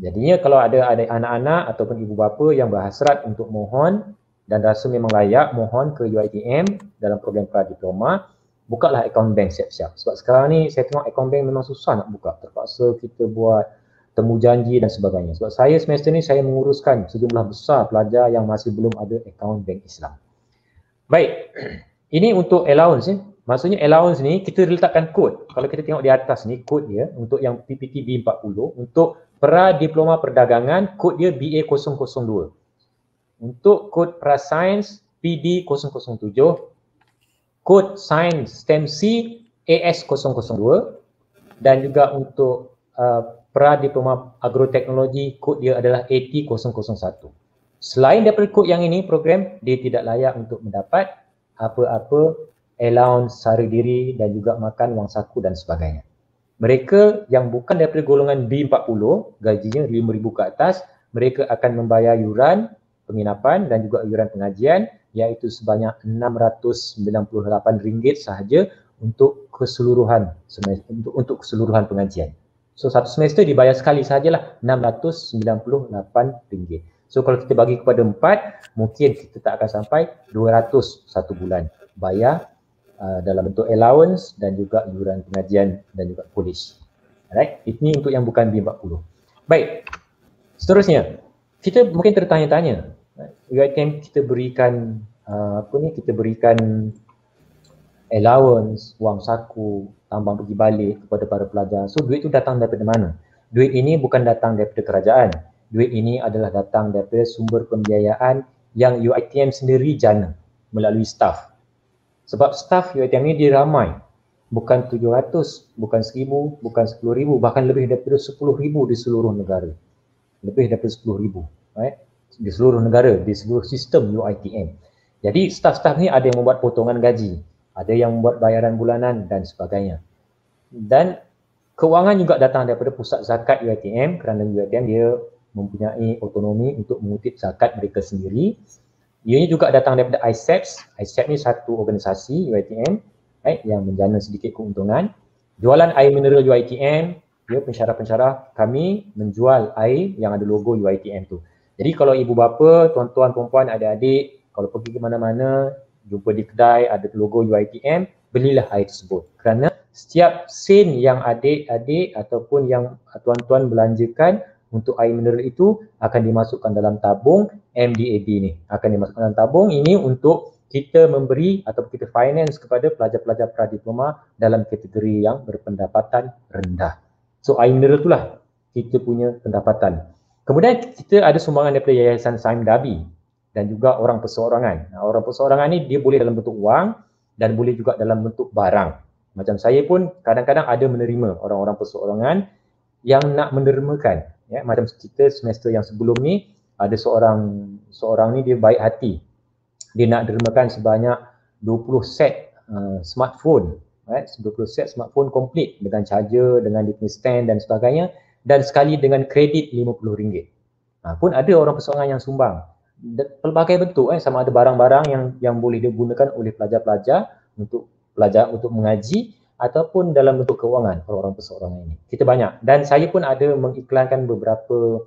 Jadinya kalau ada ada anak-anak ataupun ibu bapa yang berhasrat untuk mohon dan rasa memang layak mohon ke UiTM dalam program pra-diploma bukalah akaun bank siap-siap sebab sekarang ni saya tengok akaun bank memang susah nak buka terpaksa kita buat temu janji dan sebagainya sebab saya semester ni saya menguruskan sejumlah besar pelajar yang masih belum ada akaun bank Islam baik ini untuk allowance ya maksudnya allowance ni kita letakkan kod kalau kita tengok di atas ni kod dia untuk yang PPT B40 untuk pra diploma perdagangan kod dia BA002 untuk kod prasains PD007 kod sains STEM C AS002 dan juga untuk uh, pra diploma agroteknologi kod dia adalah AT001 selain daripada kod yang ini program dia tidak layak untuk mendapat apa-apa allowance sari diri dan juga makan wang saku dan sebagainya mereka yang bukan daripada golongan B40 gajinya RM5,000 ke atas mereka akan membayar yuran penginapan dan juga yuran pengajian iaitu sebanyak RM698 sahaja untuk keseluruhan semester, untuk, untuk keseluruhan pengajian. So satu semester dibayar sekali sajalah RM698. So kalau kita bagi kepada empat, mungkin kita tak akan sampai 200 satu bulan bayar uh, dalam bentuk allowance dan juga yuran pengajian dan juga polis. Alright, ini untuk yang bukan B40. Baik, seterusnya kita mungkin tertanya-tanya right time kita berikan uh, apa ni kita berikan allowance wang saku tambang pergi balik kepada para pelajar so duit tu datang daripada mana duit ini bukan datang daripada kerajaan duit ini adalah datang daripada sumber pembiayaan yang UITM sendiri jana melalui staff sebab staff UITM ni diramai bukan 700 bukan 1000 bukan 10000 bahkan lebih daripada 10000 di seluruh negara lebih daripada 10,000 right? di seluruh negara, di seluruh sistem UITM. Jadi staf-staf ni ada yang membuat potongan gaji, ada yang membuat bayaran bulanan dan sebagainya. Dan kewangan juga datang daripada pusat zakat UITM kerana UITM dia mempunyai otonomi untuk mengutip zakat mereka sendiri. Ia juga datang daripada ISEPS. ISEPS e ni satu organisasi UITM right, yang menjana sedikit keuntungan. Jualan air mineral UITM, ya pensyarah-pensyarah kami menjual air yang ada logo UiTM tu. Jadi kalau ibu bapa, tuan-tuan, puan-puan, adik-adik kalau pergi ke mana-mana jumpa di kedai ada logo UiTM, belilah air tersebut. Kerana setiap sen yang adik-adik ataupun yang tuan-tuan belanjakan untuk air mineral itu akan dimasukkan dalam tabung MDAB ni. Akan dimasukkan dalam tabung ini untuk kita memberi atau kita finance kepada pelajar-pelajar pradiploma dalam kategori yang berpendapatan rendah. So tu lah kita punya pendapatan. Kemudian kita ada sumbangan daripada Yayasan Saim Dabi dan juga orang perseorangan. Nah, orang perseorangan ni dia boleh dalam bentuk wang dan boleh juga dalam bentuk barang. Macam saya pun kadang-kadang ada menerima orang-orang perseorangan yang nak menermakan. Ya, macam kita semester yang sebelum ni ada seorang seorang ni dia baik hati. Dia nak dermakan sebanyak 20 set uh, smartphone right? 20 set smartphone komplit dengan charger, dengan dia punya stand dan sebagainya dan sekali dengan kredit RM50. Ha, pun ada orang persoalan yang sumbang. Pelbagai bentuk eh, sama ada barang-barang yang yang boleh digunakan oleh pelajar-pelajar untuk pelajar untuk mengaji ataupun dalam bentuk kewangan orang-orang persoalan ini. Kita banyak dan saya pun ada mengiklankan beberapa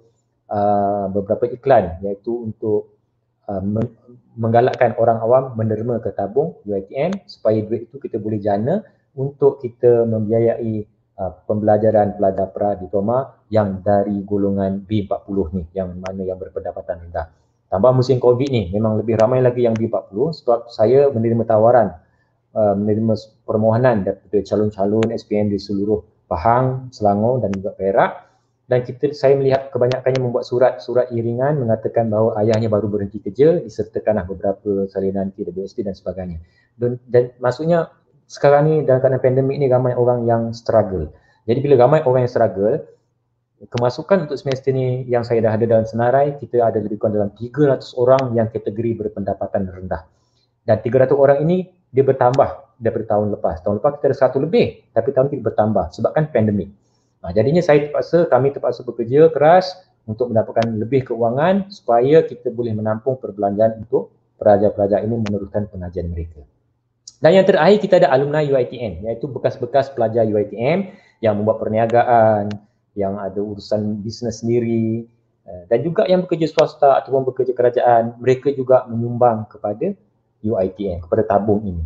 uh, beberapa iklan iaitu untuk Uh, menggalakkan orang awam menerima ke tabung UiTM supaya duit itu kita boleh jana untuk kita membiayai uh, pembelajaran pelajar pra diploma yang dari golongan B40 ni yang mana yang berpendapatan rendah. Tambah musim COVID ni memang lebih ramai lagi yang B40 sebab saya menerima tawaran uh, menerima permohonan daripada calon-calon SPM di seluruh Pahang, Selangor dan juga Perak dan kita saya melihat kebanyakannya membuat surat-surat iringan mengatakan bahawa ayahnya baru berhenti kerja disertakanlah beberapa salinan TWSP dan sebagainya. Dan, dan maksudnya sekarang ni dalam keadaan pandemik ni ramai orang yang struggle. Jadi bila ramai orang yang struggle kemasukan untuk semester ni yang saya dah ada dalam senarai kita ada lebih kurang dalam 300 orang yang kategori berpendapatan rendah. Dan 300 orang ini dia bertambah daripada tahun lepas. Tahun lepas kita ada satu lebih tapi tahun ini bertambah sebabkan pandemik. Ha, jadinya saya terpaksa, kami terpaksa bekerja keras untuk mendapatkan lebih keuangan supaya kita boleh menampung perbelanjaan untuk pelajar-pelajar ini meneruskan pengajian mereka. Dan yang terakhir kita ada alumni UITM iaitu bekas-bekas pelajar UITM yang membuat perniagaan, yang ada urusan bisnes sendiri eh, dan juga yang bekerja swasta ataupun bekerja kerajaan, mereka juga menyumbang kepada UITM, kepada tabung ini.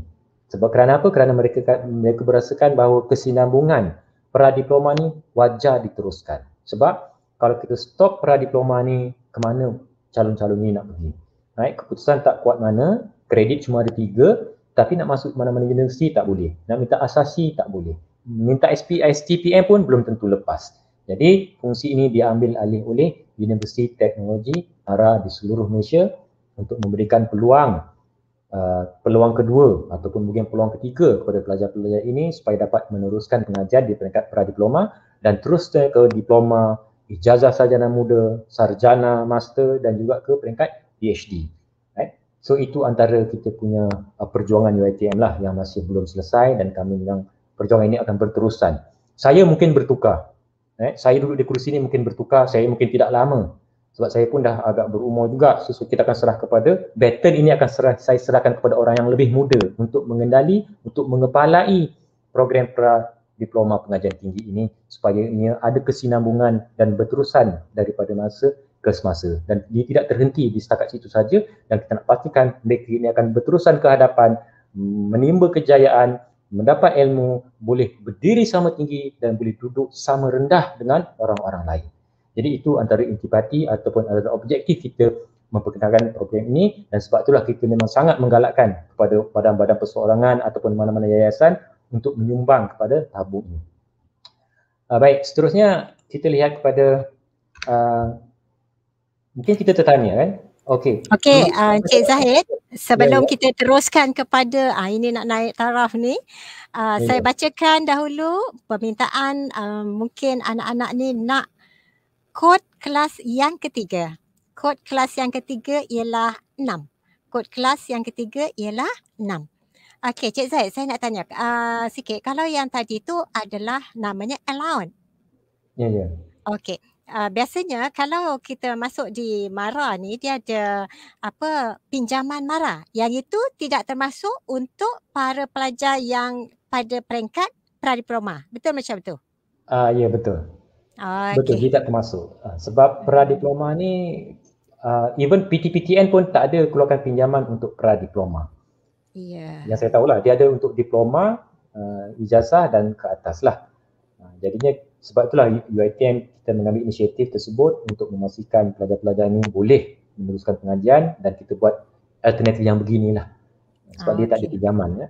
Sebab kerana apa? Kerana mereka mereka merasakan bahawa kesinambungan pradiploma ni wajar diteruskan. Sebab kalau kita stop pradiploma ni, ke mana calon-calon ni nak pergi? Right? Keputusan tak kuat mana, kredit cuma ada tiga, tapi nak masuk mana-mana universiti tak boleh. Nak minta asasi tak boleh. Minta SPI-STPM pun belum tentu lepas. Jadi fungsi ini diambil alih oleh Universiti Teknologi Ara di seluruh Malaysia untuk memberikan peluang uh, peluang kedua ataupun mungkin peluang ketiga kepada pelajar-pelajar ini supaya dapat meneruskan pengajian di peringkat pradiploma dan terus ke diploma, ijazah sarjana muda, sarjana, master dan juga ke peringkat PhD. Right? So itu antara kita punya uh, perjuangan UITM lah yang masih belum selesai dan kami yang perjuangan ini akan berterusan. Saya mungkin bertukar. Eh, saya duduk di kursi ini mungkin bertukar, saya mungkin tidak lama sebab saya pun dah agak berumur juga so, so kita akan serah kepada battle ini akan serah, saya serahkan kepada orang yang lebih muda untuk mengendali untuk mengepalai program pra diploma pengajian tinggi ini supaya ia ada kesinambungan dan berterusan daripada masa ke semasa dan dia tidak terhenti di setakat situ saja dan kita nak pastikan negeri ini akan berterusan ke hadapan menimba kejayaan mendapat ilmu boleh berdiri sama tinggi dan boleh duduk sama rendah dengan orang-orang lain jadi itu antara intipati ataupun antara objektif kita memperkenalkan program ini dan sebab itulah kita memang sangat menggalakkan kepada badan-badan perseorangan ataupun mana-mana yayasan untuk menyumbang kepada tabung ini. Uh, baik, seterusnya kita lihat kepada uh, mungkin kita tertanya kan? Okey. Okey, uh, ah, Encik Zahid, sebelum ya, ya. kita teruskan kepada ah ini nak naik taraf ni, uh, saya bacakan dahulu permintaan uh, mungkin anak-anak ni nak kod kelas yang ketiga. Kod kelas yang ketiga ialah 6. Kod kelas yang ketiga ialah 6. Okey, Cik Zaid, saya nak tanya uh, sikit. Kalau yang tadi tu adalah namanya allowance. Ya, yeah, ya. Yeah. Okey. Uh, biasanya kalau kita masuk di MARA ni dia ada apa pinjaman MARA yang itu tidak termasuk untuk para pelajar yang pada peringkat pra diploma. Betul macam tu? Ah uh, ya yeah, betul. Okay. Ah, Betul, dia tak termasuk. Ah, sebab hmm. pra-diploma ni, uh, even PTPTN pun tak ada keluarkan pinjaman untuk pra-diploma. Yeah. Yang saya tahulah, dia ada untuk diploma, uh, ijazah dan ke atas lah. Uh, jadinya sebab itulah UITM kita mengambil inisiatif tersebut untuk memastikan pelajar-pelajar ini boleh meneruskan pengajian dan kita buat alternatif yang beginilah. Sebab okay. dia tak ada pinjaman. Ya,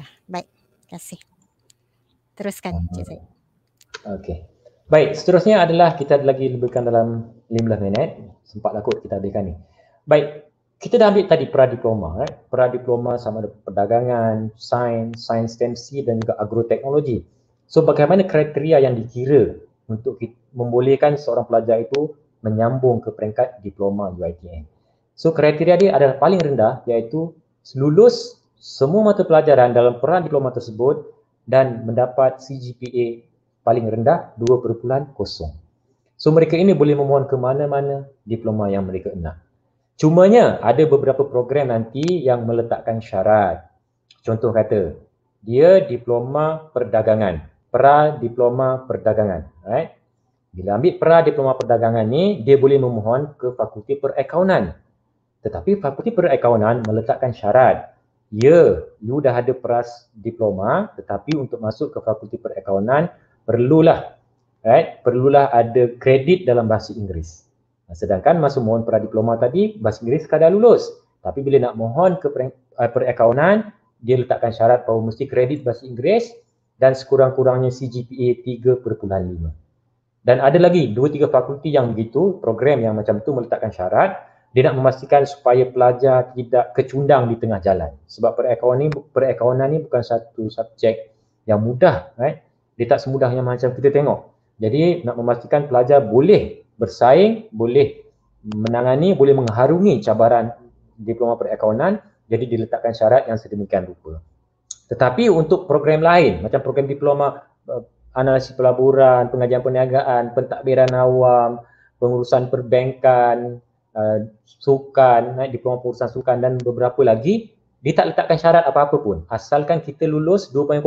yeah. baik. Terima kasih. Teruskan, Encik uh, Syed. Okay. Baik, seterusnya adalah kita lagi lebihkan dalam 15 minit. Sempat lah kita habiskan ni. Baik, kita dah ambil tadi pradiploma. Right? Pradiploma sama ada perdagangan, sains, sains tensi dan juga agroteknologi. So bagaimana kriteria yang dikira untuk membolehkan seorang pelajar itu menyambung ke peringkat diploma UITM. So kriteria dia adalah paling rendah iaitu lulus semua mata pelajaran dalam peran diploma tersebut dan mendapat CGPA paling rendah 2.0. So mereka ini boleh memohon ke mana-mana diploma yang mereka nak. Cumanya ada beberapa program nanti yang meletakkan syarat. Contoh kata, dia diploma perdagangan, pra diploma perdagangan, right? Bila ambil pra diploma perdagangan ni, dia boleh memohon ke fakulti perakaunan. Tetapi fakulti perakaunan meletakkan syarat. Ya, you dah ada peras diploma tetapi untuk masuk ke fakulti perakaunan, perlulah right perlulah ada kredit dalam bahasa Inggeris sedangkan masa mohon pradiploma tadi bahasa Inggeris sekadar lulus tapi bila nak mohon ke eh, perakaunan dia letakkan syarat bahawa mesti kredit bahasa Inggeris dan sekurang-kurangnya CGPA 3.5 dan ada lagi dua tiga fakulti yang begitu program yang macam tu meletakkan syarat dia nak memastikan supaya pelajar tidak kecundang di tengah jalan sebab perakaunan ni perakaunan ni bukan satu subjek yang mudah right dia tak semudah yang macam kita tengok. Jadi nak memastikan pelajar boleh bersaing, boleh menangani, boleh mengharungi cabaran diploma perakaunan, jadi diletakkan syarat yang sedemikian rupa. Tetapi untuk program lain, macam program diploma eh, analisis pelaburan, pengajian perniagaan, pentadbiran awam, pengurusan perbankan, uh, sukan, eh, diploma pengurusan sukan dan beberapa lagi, dia tak letakkan syarat apa-apa pun. Asalkan kita lulus 2.0,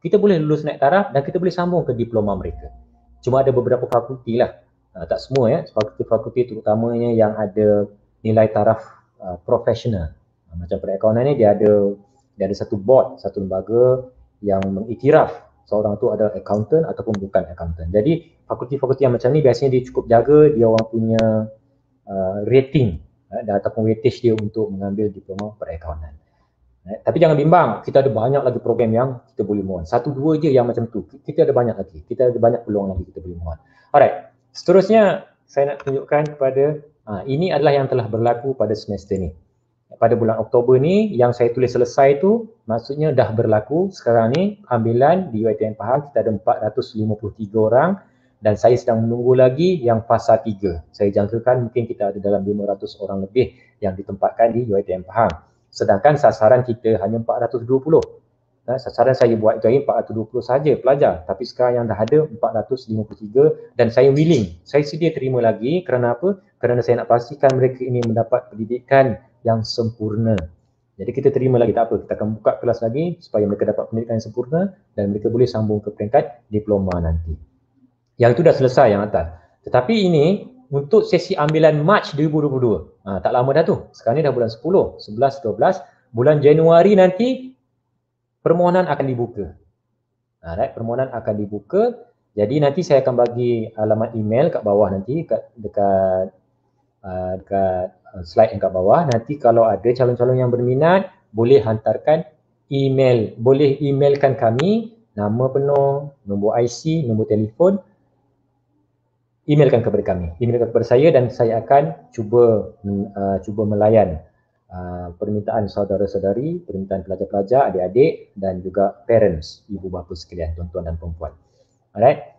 kita boleh lulus naik taraf dan kita boleh sambung ke diploma mereka. Cuma ada beberapa fakulti lah. Uh, tak semua ya, fakulti-fakulti terutamanya yang ada nilai taraf uh, profesional. Uh, macam perekonomian ini dia ada dia ada satu board, satu lembaga yang mengiktiraf seorang tu adalah accountant ataupun bukan accountant. Jadi fakulti-fakulti yang macam ni biasanya dia cukup jaga dia orang punya uh, rating uh, dan ataupun weightage dia untuk mengambil diploma perakaunan. Eh, tapi jangan bimbang, kita ada banyak lagi program yang kita boleh muat. Satu dua je yang macam tu. Kita ada banyak lagi. Kita ada banyak peluang lagi kita boleh muat. Alright. Seterusnya saya nak tunjukkan kepada ha, ini adalah yang telah berlaku pada semester ni. Pada bulan Oktober ni yang saya tulis selesai tu maksudnya dah berlaku sekarang ni ambilan di UiTM Pahang kita ada 453 orang dan saya sedang menunggu lagi yang fasa 3. Saya jangkakan mungkin kita ada dalam 500 orang lebih yang ditempatkan di UiTM Pahang sedangkan sasaran kita hanya 420. Ha, sasaran saya buat itu hanya 420 saja pelajar tapi sekarang yang dah ada 453 dan saya willing, saya sedia terima lagi kerana apa? Kerana saya nak pastikan mereka ini mendapat pendidikan yang sempurna. Jadi kita terima lagi tak apa, kita akan buka kelas lagi supaya mereka dapat pendidikan yang sempurna dan mereka boleh sambung ke peringkat diploma nanti. Yang itu dah selesai yang atas. Tetapi ini untuk sesi ambilan March 2022. Ha, tak lama dah tu. Sekarang ni dah bulan 10, 11, 12. Bulan Januari nanti permohonan akan dibuka. Alright, ha, permohonan akan dibuka. Jadi nanti saya akan bagi alamat email kat bawah nanti kat, dekat uh, dekat ha, slide yang kat bawah. Nanti kalau ada calon-calon yang berminat boleh hantarkan email, boleh emailkan kami nama penuh, nombor IC, nombor telefon emailkan kepada kami emailkan kepada saya dan saya akan cuba uh, cuba melayan uh, permintaan saudara-saudari permintaan pelajar-pelajar adik-adik dan juga parents ibu bapa sekalian tuan-tuan dan puan alright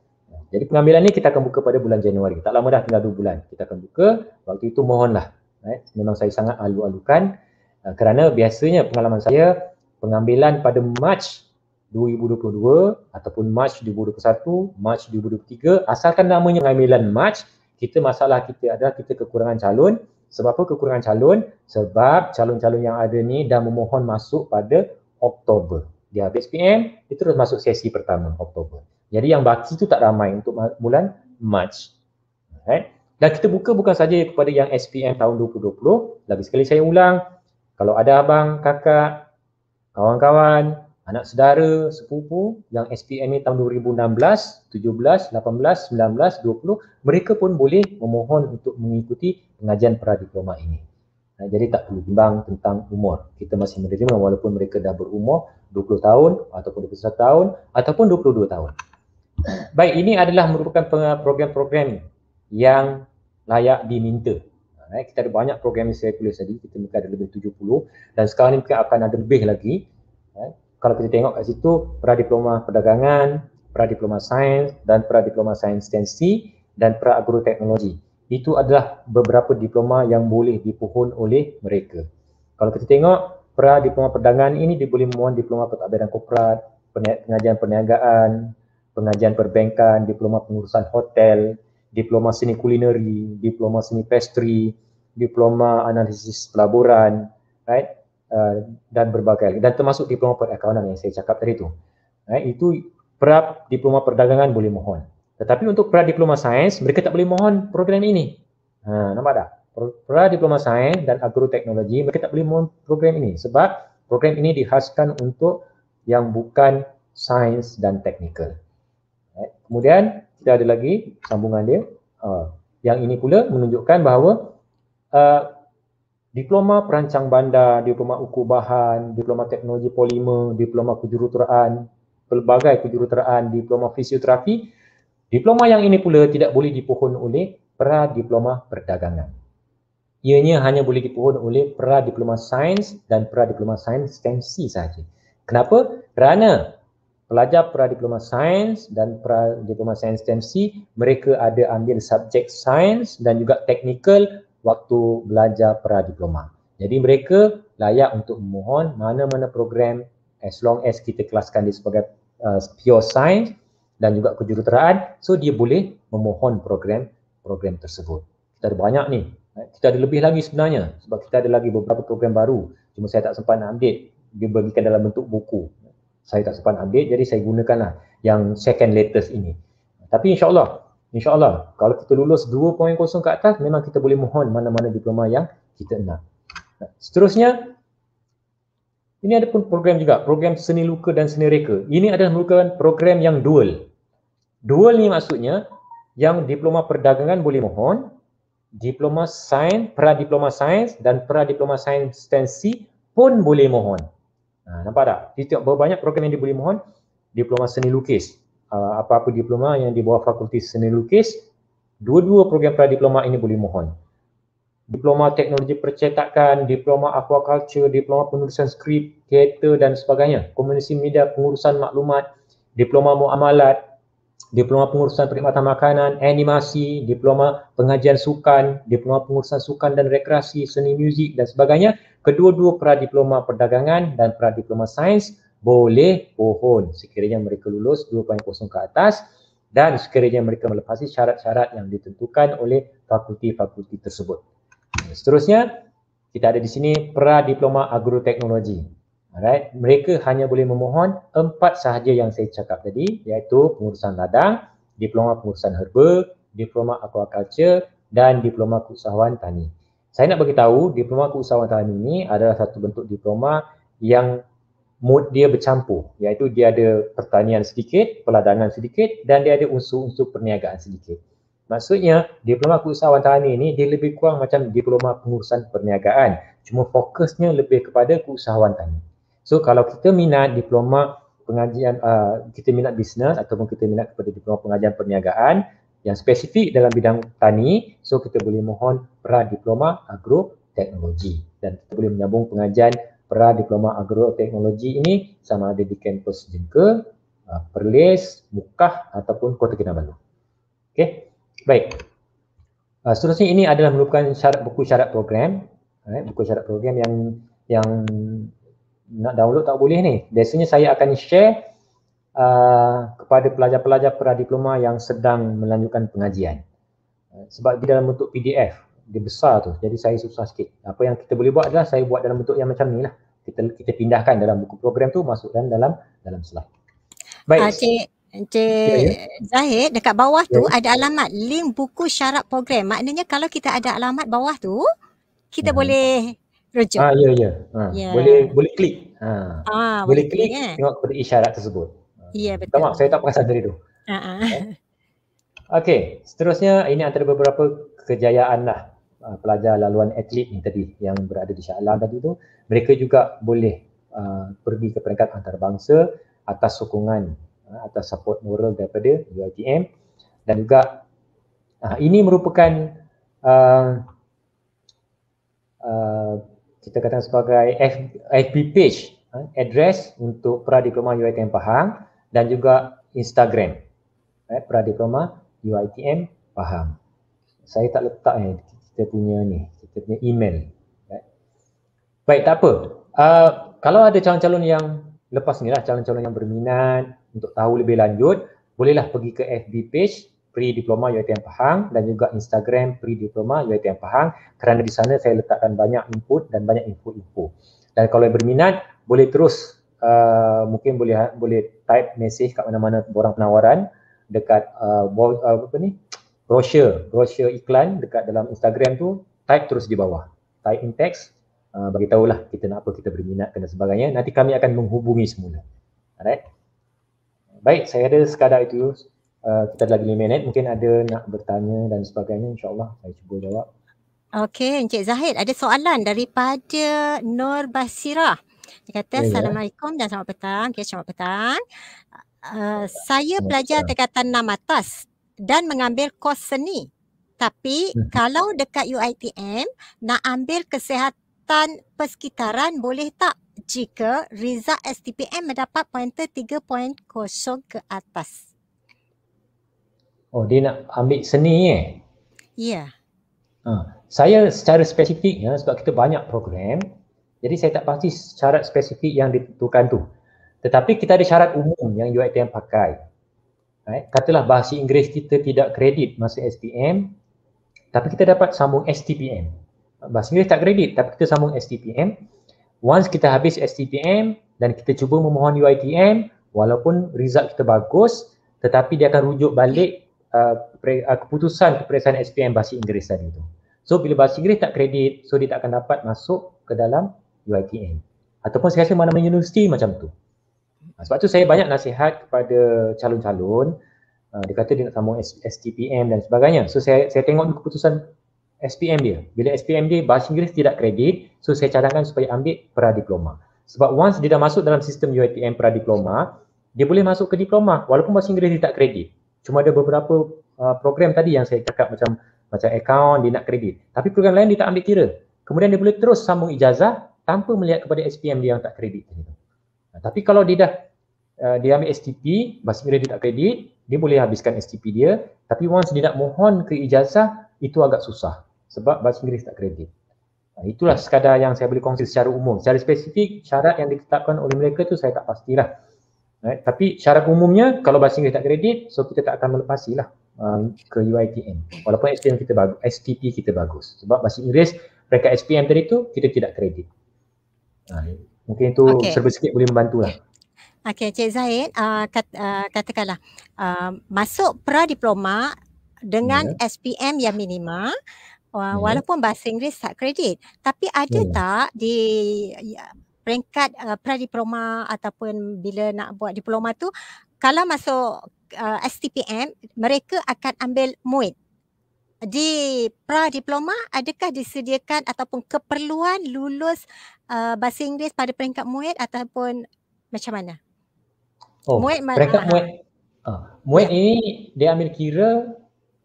jadi pengambilan ni kita akan buka pada bulan Januari tak lama dah tinggal 2 bulan kita akan buka waktu itu mohonlah right memang saya sangat alu-alukan uh, kerana biasanya pengalaman saya pengambilan pada March 2022 ataupun March 2021, March 2023 asalkan namanya pengambilan Mac kita masalah kita adalah kita kekurangan calon sebab apa kekurangan calon? sebab calon-calon yang ada ni dah memohon masuk pada Oktober dia habis PM, dia terus masuk sesi pertama Oktober jadi yang baki tu tak ramai untuk bulan Mac right? dan kita buka bukan saja kepada yang SPM tahun 2020 lagi sekali saya ulang kalau ada abang, kakak, kawan-kawan anak saudara, sepupu yang SPM ni tahun 2016, 17, 18, 19, 20, mereka pun boleh memohon untuk mengikuti pengajian pradiploma ini. Jadi tak perlu bimbang tentang umur. Kita masih menerima walaupun mereka dah berumur 20 tahun ataupun 21 tahun ataupun 22 tahun. Baik, ini adalah merupakan program-program yang layak diminta. Eh, kita ada banyak program yang saya tulis tadi, kita mungkin ada lebih 70 dan sekarang ini mungkin akan ada lebih lagi kalau kita tengok kat situ pra diploma perdagangan, pra diploma sains dan pra diploma sains tensi dan pra teknologi, Itu adalah beberapa diploma yang boleh dipohon oleh mereka. Kalau kita tengok pra diploma perdagangan ini dia boleh memohon diploma pentadbiran korporat, pengajian perniagaan, pengajian perbankan, diploma pengurusan hotel, diploma seni kulineri, diploma seni pastry, diploma analisis pelaburan, right? Uh, dan berbagai lagi dan termasuk diploma perakaunan yang saya cakap tadi itu, Right, eh, itu pra diploma perdagangan boleh mohon. Tetapi untuk pra diploma sains mereka tak boleh mohon program ini. Ha, nampak tak? Pra diploma sains dan agroteknologi mereka tak boleh mohon program ini sebab program ini dihaskan untuk yang bukan sains dan teknikal. Right. Eh, kemudian kita ada lagi sambungan dia. Uh, yang ini pula menunjukkan bahawa uh, diploma perancang bandar, diploma ukur bahan, diploma teknologi polimer, diploma kejuruteraan, pelbagai kejuruteraan, diploma fisioterapi. Diploma yang ini pula tidak boleh dipohon oleh pra diploma perdagangan. Ianya hanya boleh dipohon oleh pra diploma sains dan pra diploma sains stensi saja. Kenapa? Kerana pelajar pra diploma sains dan pra diploma sains stensi mereka ada ambil subjek sains dan juga teknikal waktu belajar pradiploma. Jadi mereka layak untuk memohon mana-mana program as long as kita kelaskan dia sebagai uh, pure science dan juga kejuruteraan so dia boleh memohon program-program tersebut. Kita ada banyak ni. Kita ada lebih lagi sebenarnya sebab kita ada lagi beberapa program baru. Cuma saya tak sempat nak update. Dia bagikan dalam bentuk buku. Saya tak sempat update jadi saya gunakanlah yang second latest ini. Tapi insyaAllah InsyaAllah, kalau kita lulus 2.0 ke atas, memang kita boleh mohon mana-mana diploma yang kita nak. Seterusnya, ini ada pun program juga, program seni luka dan seni reka. Ini adalah merupakan program yang dual. Dual ni maksudnya, yang diploma perdagangan boleh mohon, diploma sains, pra sains dan pra sains stensi pun boleh mohon. Nah, nampak tak? Kita tengok banyak program yang dia boleh mohon, diploma seni lukis, Uh, apa-apa diploma yang di bawah Fakulti Seni Lukis, dua-dua program pradiploma ini boleh mohon. Diploma teknologi percetakan, diploma aquaculture, diploma penulisan skrip, teater dan sebagainya, komunikasi media, pengurusan maklumat, diploma muamalat, diploma pengurusan perkhidmatan makanan, animasi, diploma pengajian sukan, diploma pengurusan sukan dan rekreasi, seni muzik dan sebagainya, kedua-dua pradiploma perdagangan dan pradiploma sains boleh mohon sekiranya mereka lulus 2.0 ke atas dan sekiranya mereka melepasi syarat-syarat yang ditentukan oleh fakulti-fakulti tersebut. Seterusnya, kita ada di sini pra-diploma agroteknologi. Alright, mereka hanya boleh memohon empat sahaja yang saya cakap tadi iaitu pengurusan ladang, diploma pengurusan herba, diploma aquaculture dan diploma keusahawan tani. Saya nak bagi tahu diploma keusahawan tani ini adalah satu bentuk diploma yang mood dia bercampur iaitu dia ada pertanian sedikit, peladangan sedikit dan dia ada unsur-unsur perniagaan sedikit. Maksudnya diploma keusahawan tani ini dia lebih kurang macam diploma pengurusan perniagaan cuma fokusnya lebih kepada keusahawan tani. So kalau kita minat diploma pengajian uh, kita minat bisnes ataupun kita minat kepada diploma pengajian perniagaan yang spesifik dalam bidang tani so kita boleh mohon pra diploma agro teknologi dan kita boleh menyambung pengajian pra diploma agroteknologi ini sama ada di kampus Jengke, uh, Perlis, Mukah ataupun Kota Kinabalu. Okey. Baik. Uh, seterusnya ini adalah merupakan syarat buku syarat program, right? Eh, buku syarat program yang yang nak download tak boleh ni. Biasanya saya akan share uh, kepada pelajar-pelajar pra diploma yang sedang melanjutkan pengajian. Uh, sebab di dalam bentuk PDF, dia besar tu. Jadi saya susah sikit. Apa yang kita boleh buat adalah saya buat dalam bentuk yang macam ni lah. Kita, kita pindahkan dalam buku program tu masukkan dalam dalam slide. Baik. Okay. Ah, Encik ya, ya. Zahid, dekat bawah tu ya, ya. ada alamat link buku syarat program. Maknanya kalau kita ada alamat bawah tu, kita ya. boleh rujuk. Ah, ya, ya. Ha, ya. Boleh boleh klik. Ha. Ah, boleh, boleh klik, klik ya. tengok kepada isyarat tersebut. Ha. Ya, betul. Tengok, saya tak perasan dari tu. Uh-huh. Okey, seterusnya ini antara beberapa kejayaan lah uh, pelajar laluan atlet ni tadi yang berada di Shah Alam tadi tu mereka juga boleh uh, pergi ke peringkat antarabangsa atas sokongan uh, atas support moral daripada UITM dan juga uh, ini merupakan uh, uh, kita kata sebagai F, FB page uh, address untuk pradiploma UITM Pahang dan juga Instagram eh, pradiploma UITM Pahang saya tak letak eh, kita punya ni, kita punya email. Right? Baik, tak apa. Uh, kalau ada calon-calon yang lepas ni lah, calon-calon yang berminat untuk tahu lebih lanjut, bolehlah pergi ke FB page pre-diploma UiTM Pahang dan juga Instagram pre-diploma UiTM Pahang kerana di sana saya letakkan banyak input dan banyak info-info. Dan kalau yang berminat, boleh terus uh, mungkin boleh boleh type message kat mana-mana borang penawaran dekat uh, bo, uh, apa ni brochure, brochure iklan dekat dalam Instagram tu type terus di bawah. Type in text, uh, bagi tahulah kita nak apa, kita berminat dan sebagainya. Nanti kami akan menghubungi semula. Alright. Baik, saya ada sekadar itu. Uh, kita ada lagi lima minit. Mungkin ada nak bertanya dan sebagainya. InsyaAllah saya cuba jawab. Okay, Encik Zahid ada soalan daripada Nur Basira. Dia kata, yeah, ya. Assalamualaikum dan selamat petang. Okay, selamat petang. Uh, saya pelajar tingkatan 6 atas dan mengambil kos seni. Tapi hmm. kalau dekat UiTM nak ambil kesihatan persekitaran boleh tak jika result STPM mendapat pointer 3.0 ke atas? Oh dia nak ambil seni eh? Ya. Yeah. Ha. Saya secara spesifik ya sebab kita banyak program jadi saya tak pasti syarat spesifik yang ditentukan tu. Tetapi kita ada syarat umum yang UiTM pakai right? katalah bahasa Inggeris kita tidak kredit masa SPM, tapi kita dapat sambung STPM bahasa Inggeris tak kredit tapi kita sambung STPM once kita habis STPM dan kita cuba memohon UITM walaupun result kita bagus tetapi dia akan rujuk balik uh, uh keputusan keperiksaan SPM bahasa Inggeris tadi tu so bila bahasa Inggeris tak kredit so dia tak akan dapat masuk ke dalam UITM ataupun saya rasa mana-mana universiti macam tu Ha, sebab tu saya banyak nasihat kepada calon-calon uh, dia kata dia nak sambung STPM dan sebagainya. So saya saya tengok keputusan SPM dia. Bila SPM dia bahasa Inggeris tidak kredit, so saya cadangkan supaya ambil pradiploma. Sebab once dia dah masuk dalam sistem UiTM pradiploma, dia boleh masuk ke diploma walaupun bahasa Inggeris dia tak kredit. Cuma ada beberapa uh, program tadi yang saya cakap macam macam account dia nak kredit. Tapi program lain dia tak ambil kira. Kemudian dia boleh terus sambung ijazah tanpa melihat kepada SPM dia yang tak kredit. Nah, tapi kalau dia dah Uh, dia ambil STP, masa bila dia nak kredit, dia boleh habiskan STP dia. Tapi once dia nak mohon ke ijazah, itu agak susah. Sebab bahasa Inggeris tak kredit. Uh, itulah sekadar yang saya boleh kongsi secara umum. Secara spesifik, syarat yang ditetapkan oleh mereka tu saya tak pastilah. Right? Tapi syarat umumnya, kalau bahasa Inggeris tak kredit, so kita tak akan melepasilah um, ke UITM. Walaupun SPM kita bagus, STP kita bagus. Sebab bahasa Inggeris, mereka SPM tadi tu, kita tidak kredit. Uh, mungkin itu okay. serba sikit boleh membantulah. Okay. Okey, Cik Zahid, uh, kat, uh, katakanlah uh, masuk pradiploma dengan yeah. SPM yang minima uh, ya. walaupun bahasa Inggeris tak kredit. Tapi ada yeah. Ya. tak di ya, peringkat uh, pra ataupun bila nak buat diploma tu kalau masuk uh, STPM, mereka akan ambil MUIT. Di pradiploma adakah disediakan ataupun keperluan lulus uh, bahasa Inggeris pada peringkat MUIT ataupun macam mana? Oh, muat bracket muat. Ha. Muat ya. ini dia ambil kira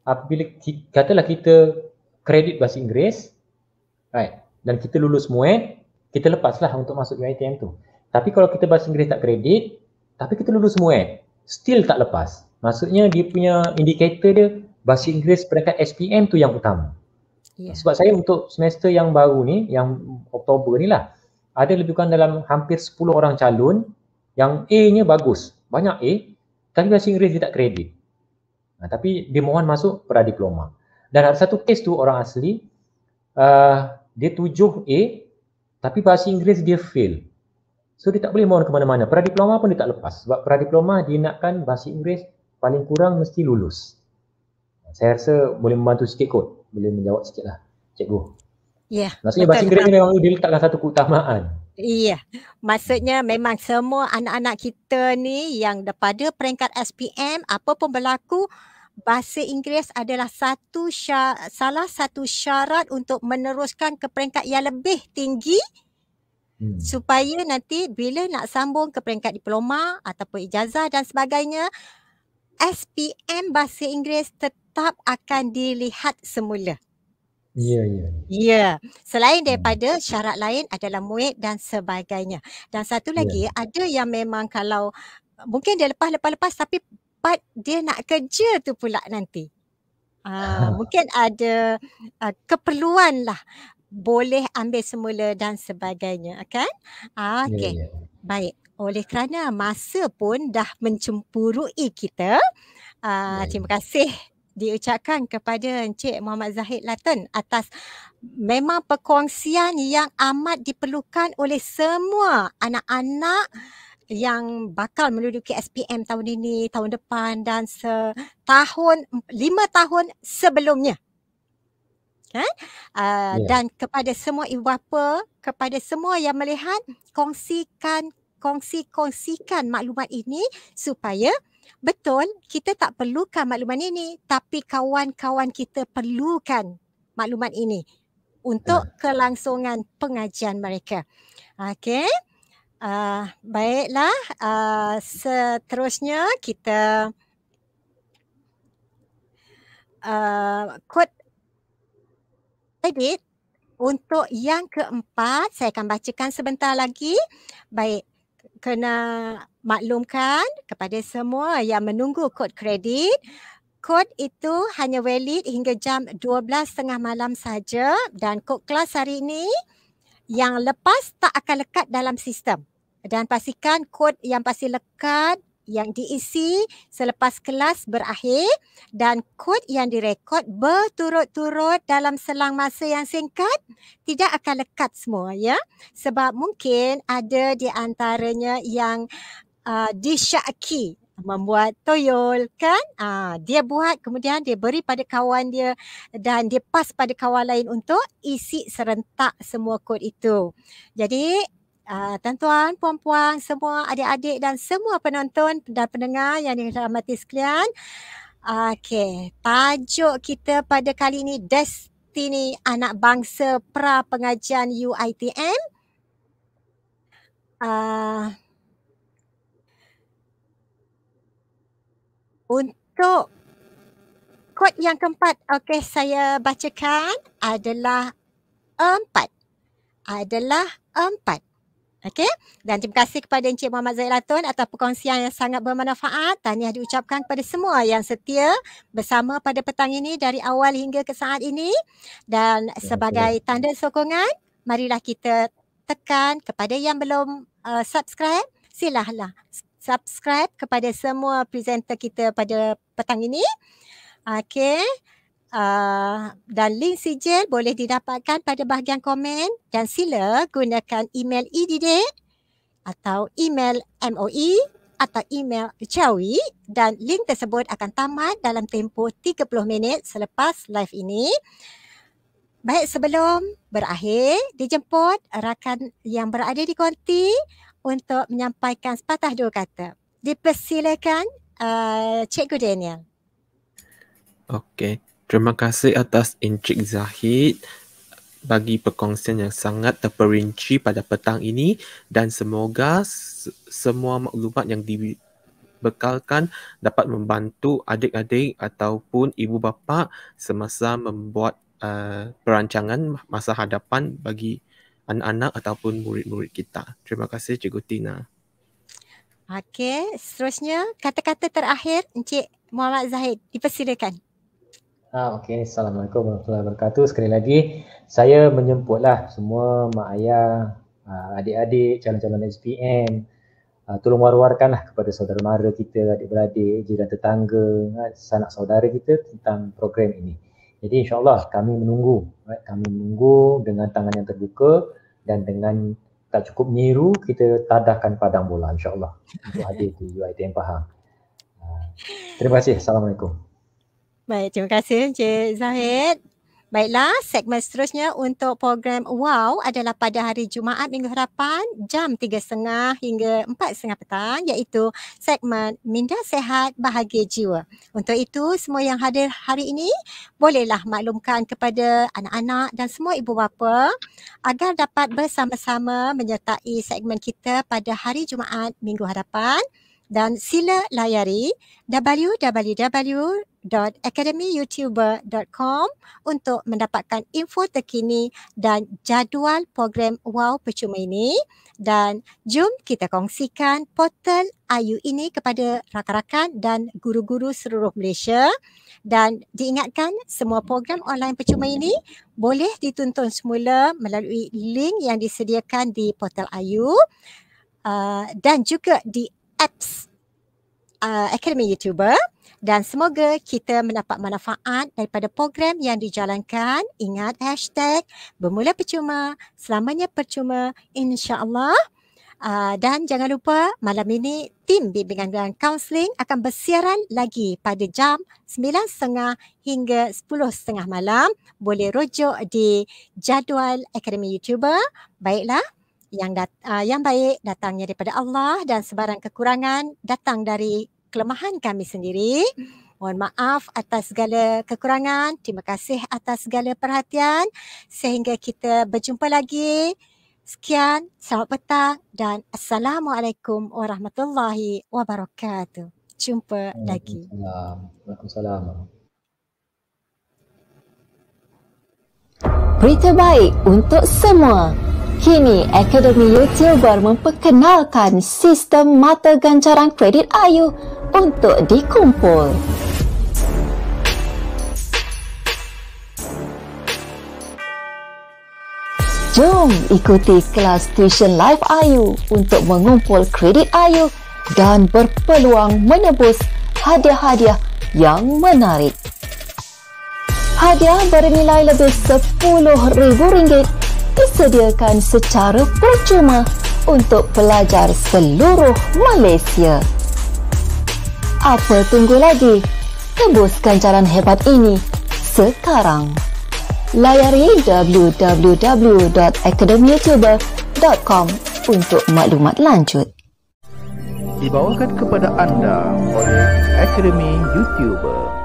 apabila katalah kita kredit bahasa Inggeris right dan kita lulus muat kita lepaslah untuk masuk UiTM tu. Tapi kalau kita bahasa Inggeris tak kredit tapi kita lulus muat still tak lepas. Maksudnya dia punya indikator dia bahasa Inggeris peringkat SPM tu yang utama. Ya. Sebab saya untuk semester yang baru ni yang Oktober ni lah ada lebih kurang dalam hampir 10 orang calon yang A-nya bagus, banyak A, tapi bahasa Inggeris tidak kredit. Nah, tapi dia mohon masuk pra diploma. Dan ada satu kes tu orang asli, uh, dia tujuh A, tapi bahasa Inggeris dia fail. So dia tak boleh mohon ke mana-mana. Pra diploma pun dia tak lepas. Sebab pra diploma dia nakkan bahasa Inggeris paling kurang mesti lulus. Saya rasa boleh membantu sikit kot. Boleh menjawab sikit lah. Cikgu. Ya. Yeah, Maksudnya bahasa Inggeris ni memang dia letakkan satu keutamaan. Iya. Yeah. Maksudnya memang semua anak-anak kita ni yang daripada peringkat SPM apa pun berlaku bahasa Inggeris adalah satu salah satu syarat untuk meneruskan ke peringkat yang lebih tinggi hmm. supaya nanti bila nak sambung ke peringkat diploma ataupun ijazah dan sebagainya SPM bahasa Inggeris tetap akan dilihat semula. Ya, yeah, ya. Yeah. Ya. Yeah. Selain hmm. daripada syarat lain adalah muid dan sebagainya. Dan satu ya. lagi yeah. ada yang memang kalau mungkin dia lepas lepas lepas tapi part dia nak kerja tu pula nanti. Uh, mungkin ada uh, keperluan lah boleh ambil semula dan sebagainya ah, kan? okay. Yeah, yeah. Ya, ya. Baik. Oleh kerana masa pun dah mencempurui kita. Uh, terima kasih diucapkan kepada Encik Muhammad Zahid Latun atas memang perkongsian yang amat diperlukan oleh semua anak-anak yang bakal menduduki SPM tahun ini, tahun depan dan setahun, lima tahun sebelumnya. Uh, ha? ah, yeah. Dan kepada semua ibu bapa, kepada semua yang melihat, kongsikan, kongsi-kongsikan maklumat ini supaya uh, Betul, kita tak perlukan makluman ini, tapi kawan-kawan kita perlukan maklumat ini untuk kelangsungan pengajian mereka. Okey. Uh, baiklah, uh, seterusnya kita uh, kod edit untuk yang keempat saya akan bacakan sebentar lagi. Baik, kena maklumkan kepada semua yang menunggu kod kredit kod itu hanya valid hingga jam 12.30 malam saja dan kod kelas hari ini yang lepas tak akan lekat dalam sistem dan pastikan kod yang pasti lekat yang diisi selepas kelas berakhir dan kod yang direkod berturut-turut dalam selang masa yang singkat tidak akan lekat semua ya sebab mungkin ada di antaranya yang uh, ah, Disyaki membuat toyol kan uh, dia buat kemudian dia beri pada kawan dia dan dia pas pada kawan lain untuk isi serentak semua kod itu jadi Uh, tuan-tuan, puan-puan, semua adik-adik dan semua penonton dan pendengar yang dirahmati sekalian. okay tajuk kita pada kali ini Destiny Anak Bangsa Pra Pengajian UITM. Uh, untuk kod yang keempat okey saya bacakan adalah empat adalah empat okey dan terima kasih kepada Encik Muhammad Zailatun atas perkongsian yang sangat bermanfaat tahniah diucapkan kepada semua yang setia bersama pada petang ini dari awal hingga ke saat ini dan ya, sebagai tanda sokongan marilah kita tekan kepada yang belum uh, subscribe silahlah subscribe kepada semua presenter kita pada petang ini. Okay. Uh, ah, dan link sijil boleh didapatkan pada bahagian komen dan sila gunakan email EDD atau email MOE atau email Jawi dan link tersebut akan tamat dalam tempoh 30 minit selepas live ini. Baik sebelum berakhir, dijemput rakan yang berada di konti untuk menyampaikan sepatah dua kata. Dipersilakan uh, Cikgu Daniel. Okey. Terima kasih atas Encik Zahid bagi perkongsian yang sangat terperinci pada petang ini dan semoga semua maklumat yang dibekalkan dapat membantu adik-adik ataupun ibu bapa semasa membuat uh, perancangan masa hadapan bagi anak-anak ataupun murid-murid kita. Terima kasih Cikgu Tina. Okey, seterusnya kata-kata terakhir Encik Muhammad Zahid dipersilakan. Ah, ha, Okey, Assalamualaikum warahmatullahi wabarakatuh. Sekali lagi, saya menjemputlah semua mak ayah, ha, adik-adik, calon-calon SPM, Uh, ha, tolong war-warkanlah kepada saudara-mara kita, adik-beradik, jiran tetangga, sanak saudara kita tentang program ini. Jadi insyaAllah kami menunggu. Right? Kami menunggu dengan tangan yang terbuka dan dengan tak cukup nyiru kita tadahkan padang bola insyaAllah. Itu hadir di UITM Pahang. Ah, terima kasih. Assalamualaikum. Baik, terima kasih Encik Zahid. Baiklah, segmen seterusnya untuk program WOW adalah pada hari Jumaat minggu harapan jam 3.30 hingga 4.30 petang iaitu segmen Minda Sehat Bahagia Jiwa. Untuk itu, semua yang hadir hari ini bolehlah maklumkan kepada anak-anak dan semua ibu bapa agar dapat bersama-sama menyertai segmen kita pada hari Jumaat minggu harapan dan sila layari www www.academyyoutuber.com untuk mendapatkan info terkini dan jadual program Wow Percuma ini. Dan jom kita kongsikan portal IU ini kepada rakan-rakan dan guru-guru seluruh Malaysia. Dan diingatkan semua program online percuma ini boleh ditonton semula melalui link yang disediakan di portal IU uh, dan juga di apps uh, Academy YouTuber dan semoga kita mendapat manfaat daripada program yang dijalankan. Ingat hashtag bermula percuma, selamanya percuma insyaAllah. Uh, dan jangan lupa malam ini tim bimbingan dan kaunseling akan bersiaran lagi pada jam 9.30 hingga 10.30 malam. Boleh rujuk di jadual Akademi YouTuber. Baiklah. Yang, dat- uh, yang baik datangnya daripada Allah dan sebarang kekurangan datang dari kelemahan kami sendiri. Mohon maaf atas segala kekurangan. Terima kasih atas segala perhatian. Sehingga kita berjumpa lagi. Sekian, selamat petang dan Assalamualaikum Warahmatullahi Wabarakatuh. Jumpa lagi. Waalaikumsalam. Berita baik untuk semua. Kini Akademi YouTuber memperkenalkan sistem mata ganjaran kredit Ayu untuk dikumpul. Jom ikuti kelas tuition live Ayu untuk mengumpul kredit Ayu dan berpeluang menebus hadiah-hadiah yang menarik. Hadiah bernilai lebih rm ringgit disediakan secara percuma untuk pelajar seluruh Malaysia. Apa tunggu lagi? Tembuskan jalan hebat ini sekarang. Layari www.academyyoutuber.com untuk maklumat lanjut. Dibawakan kepada anda oleh Academy YouTuber.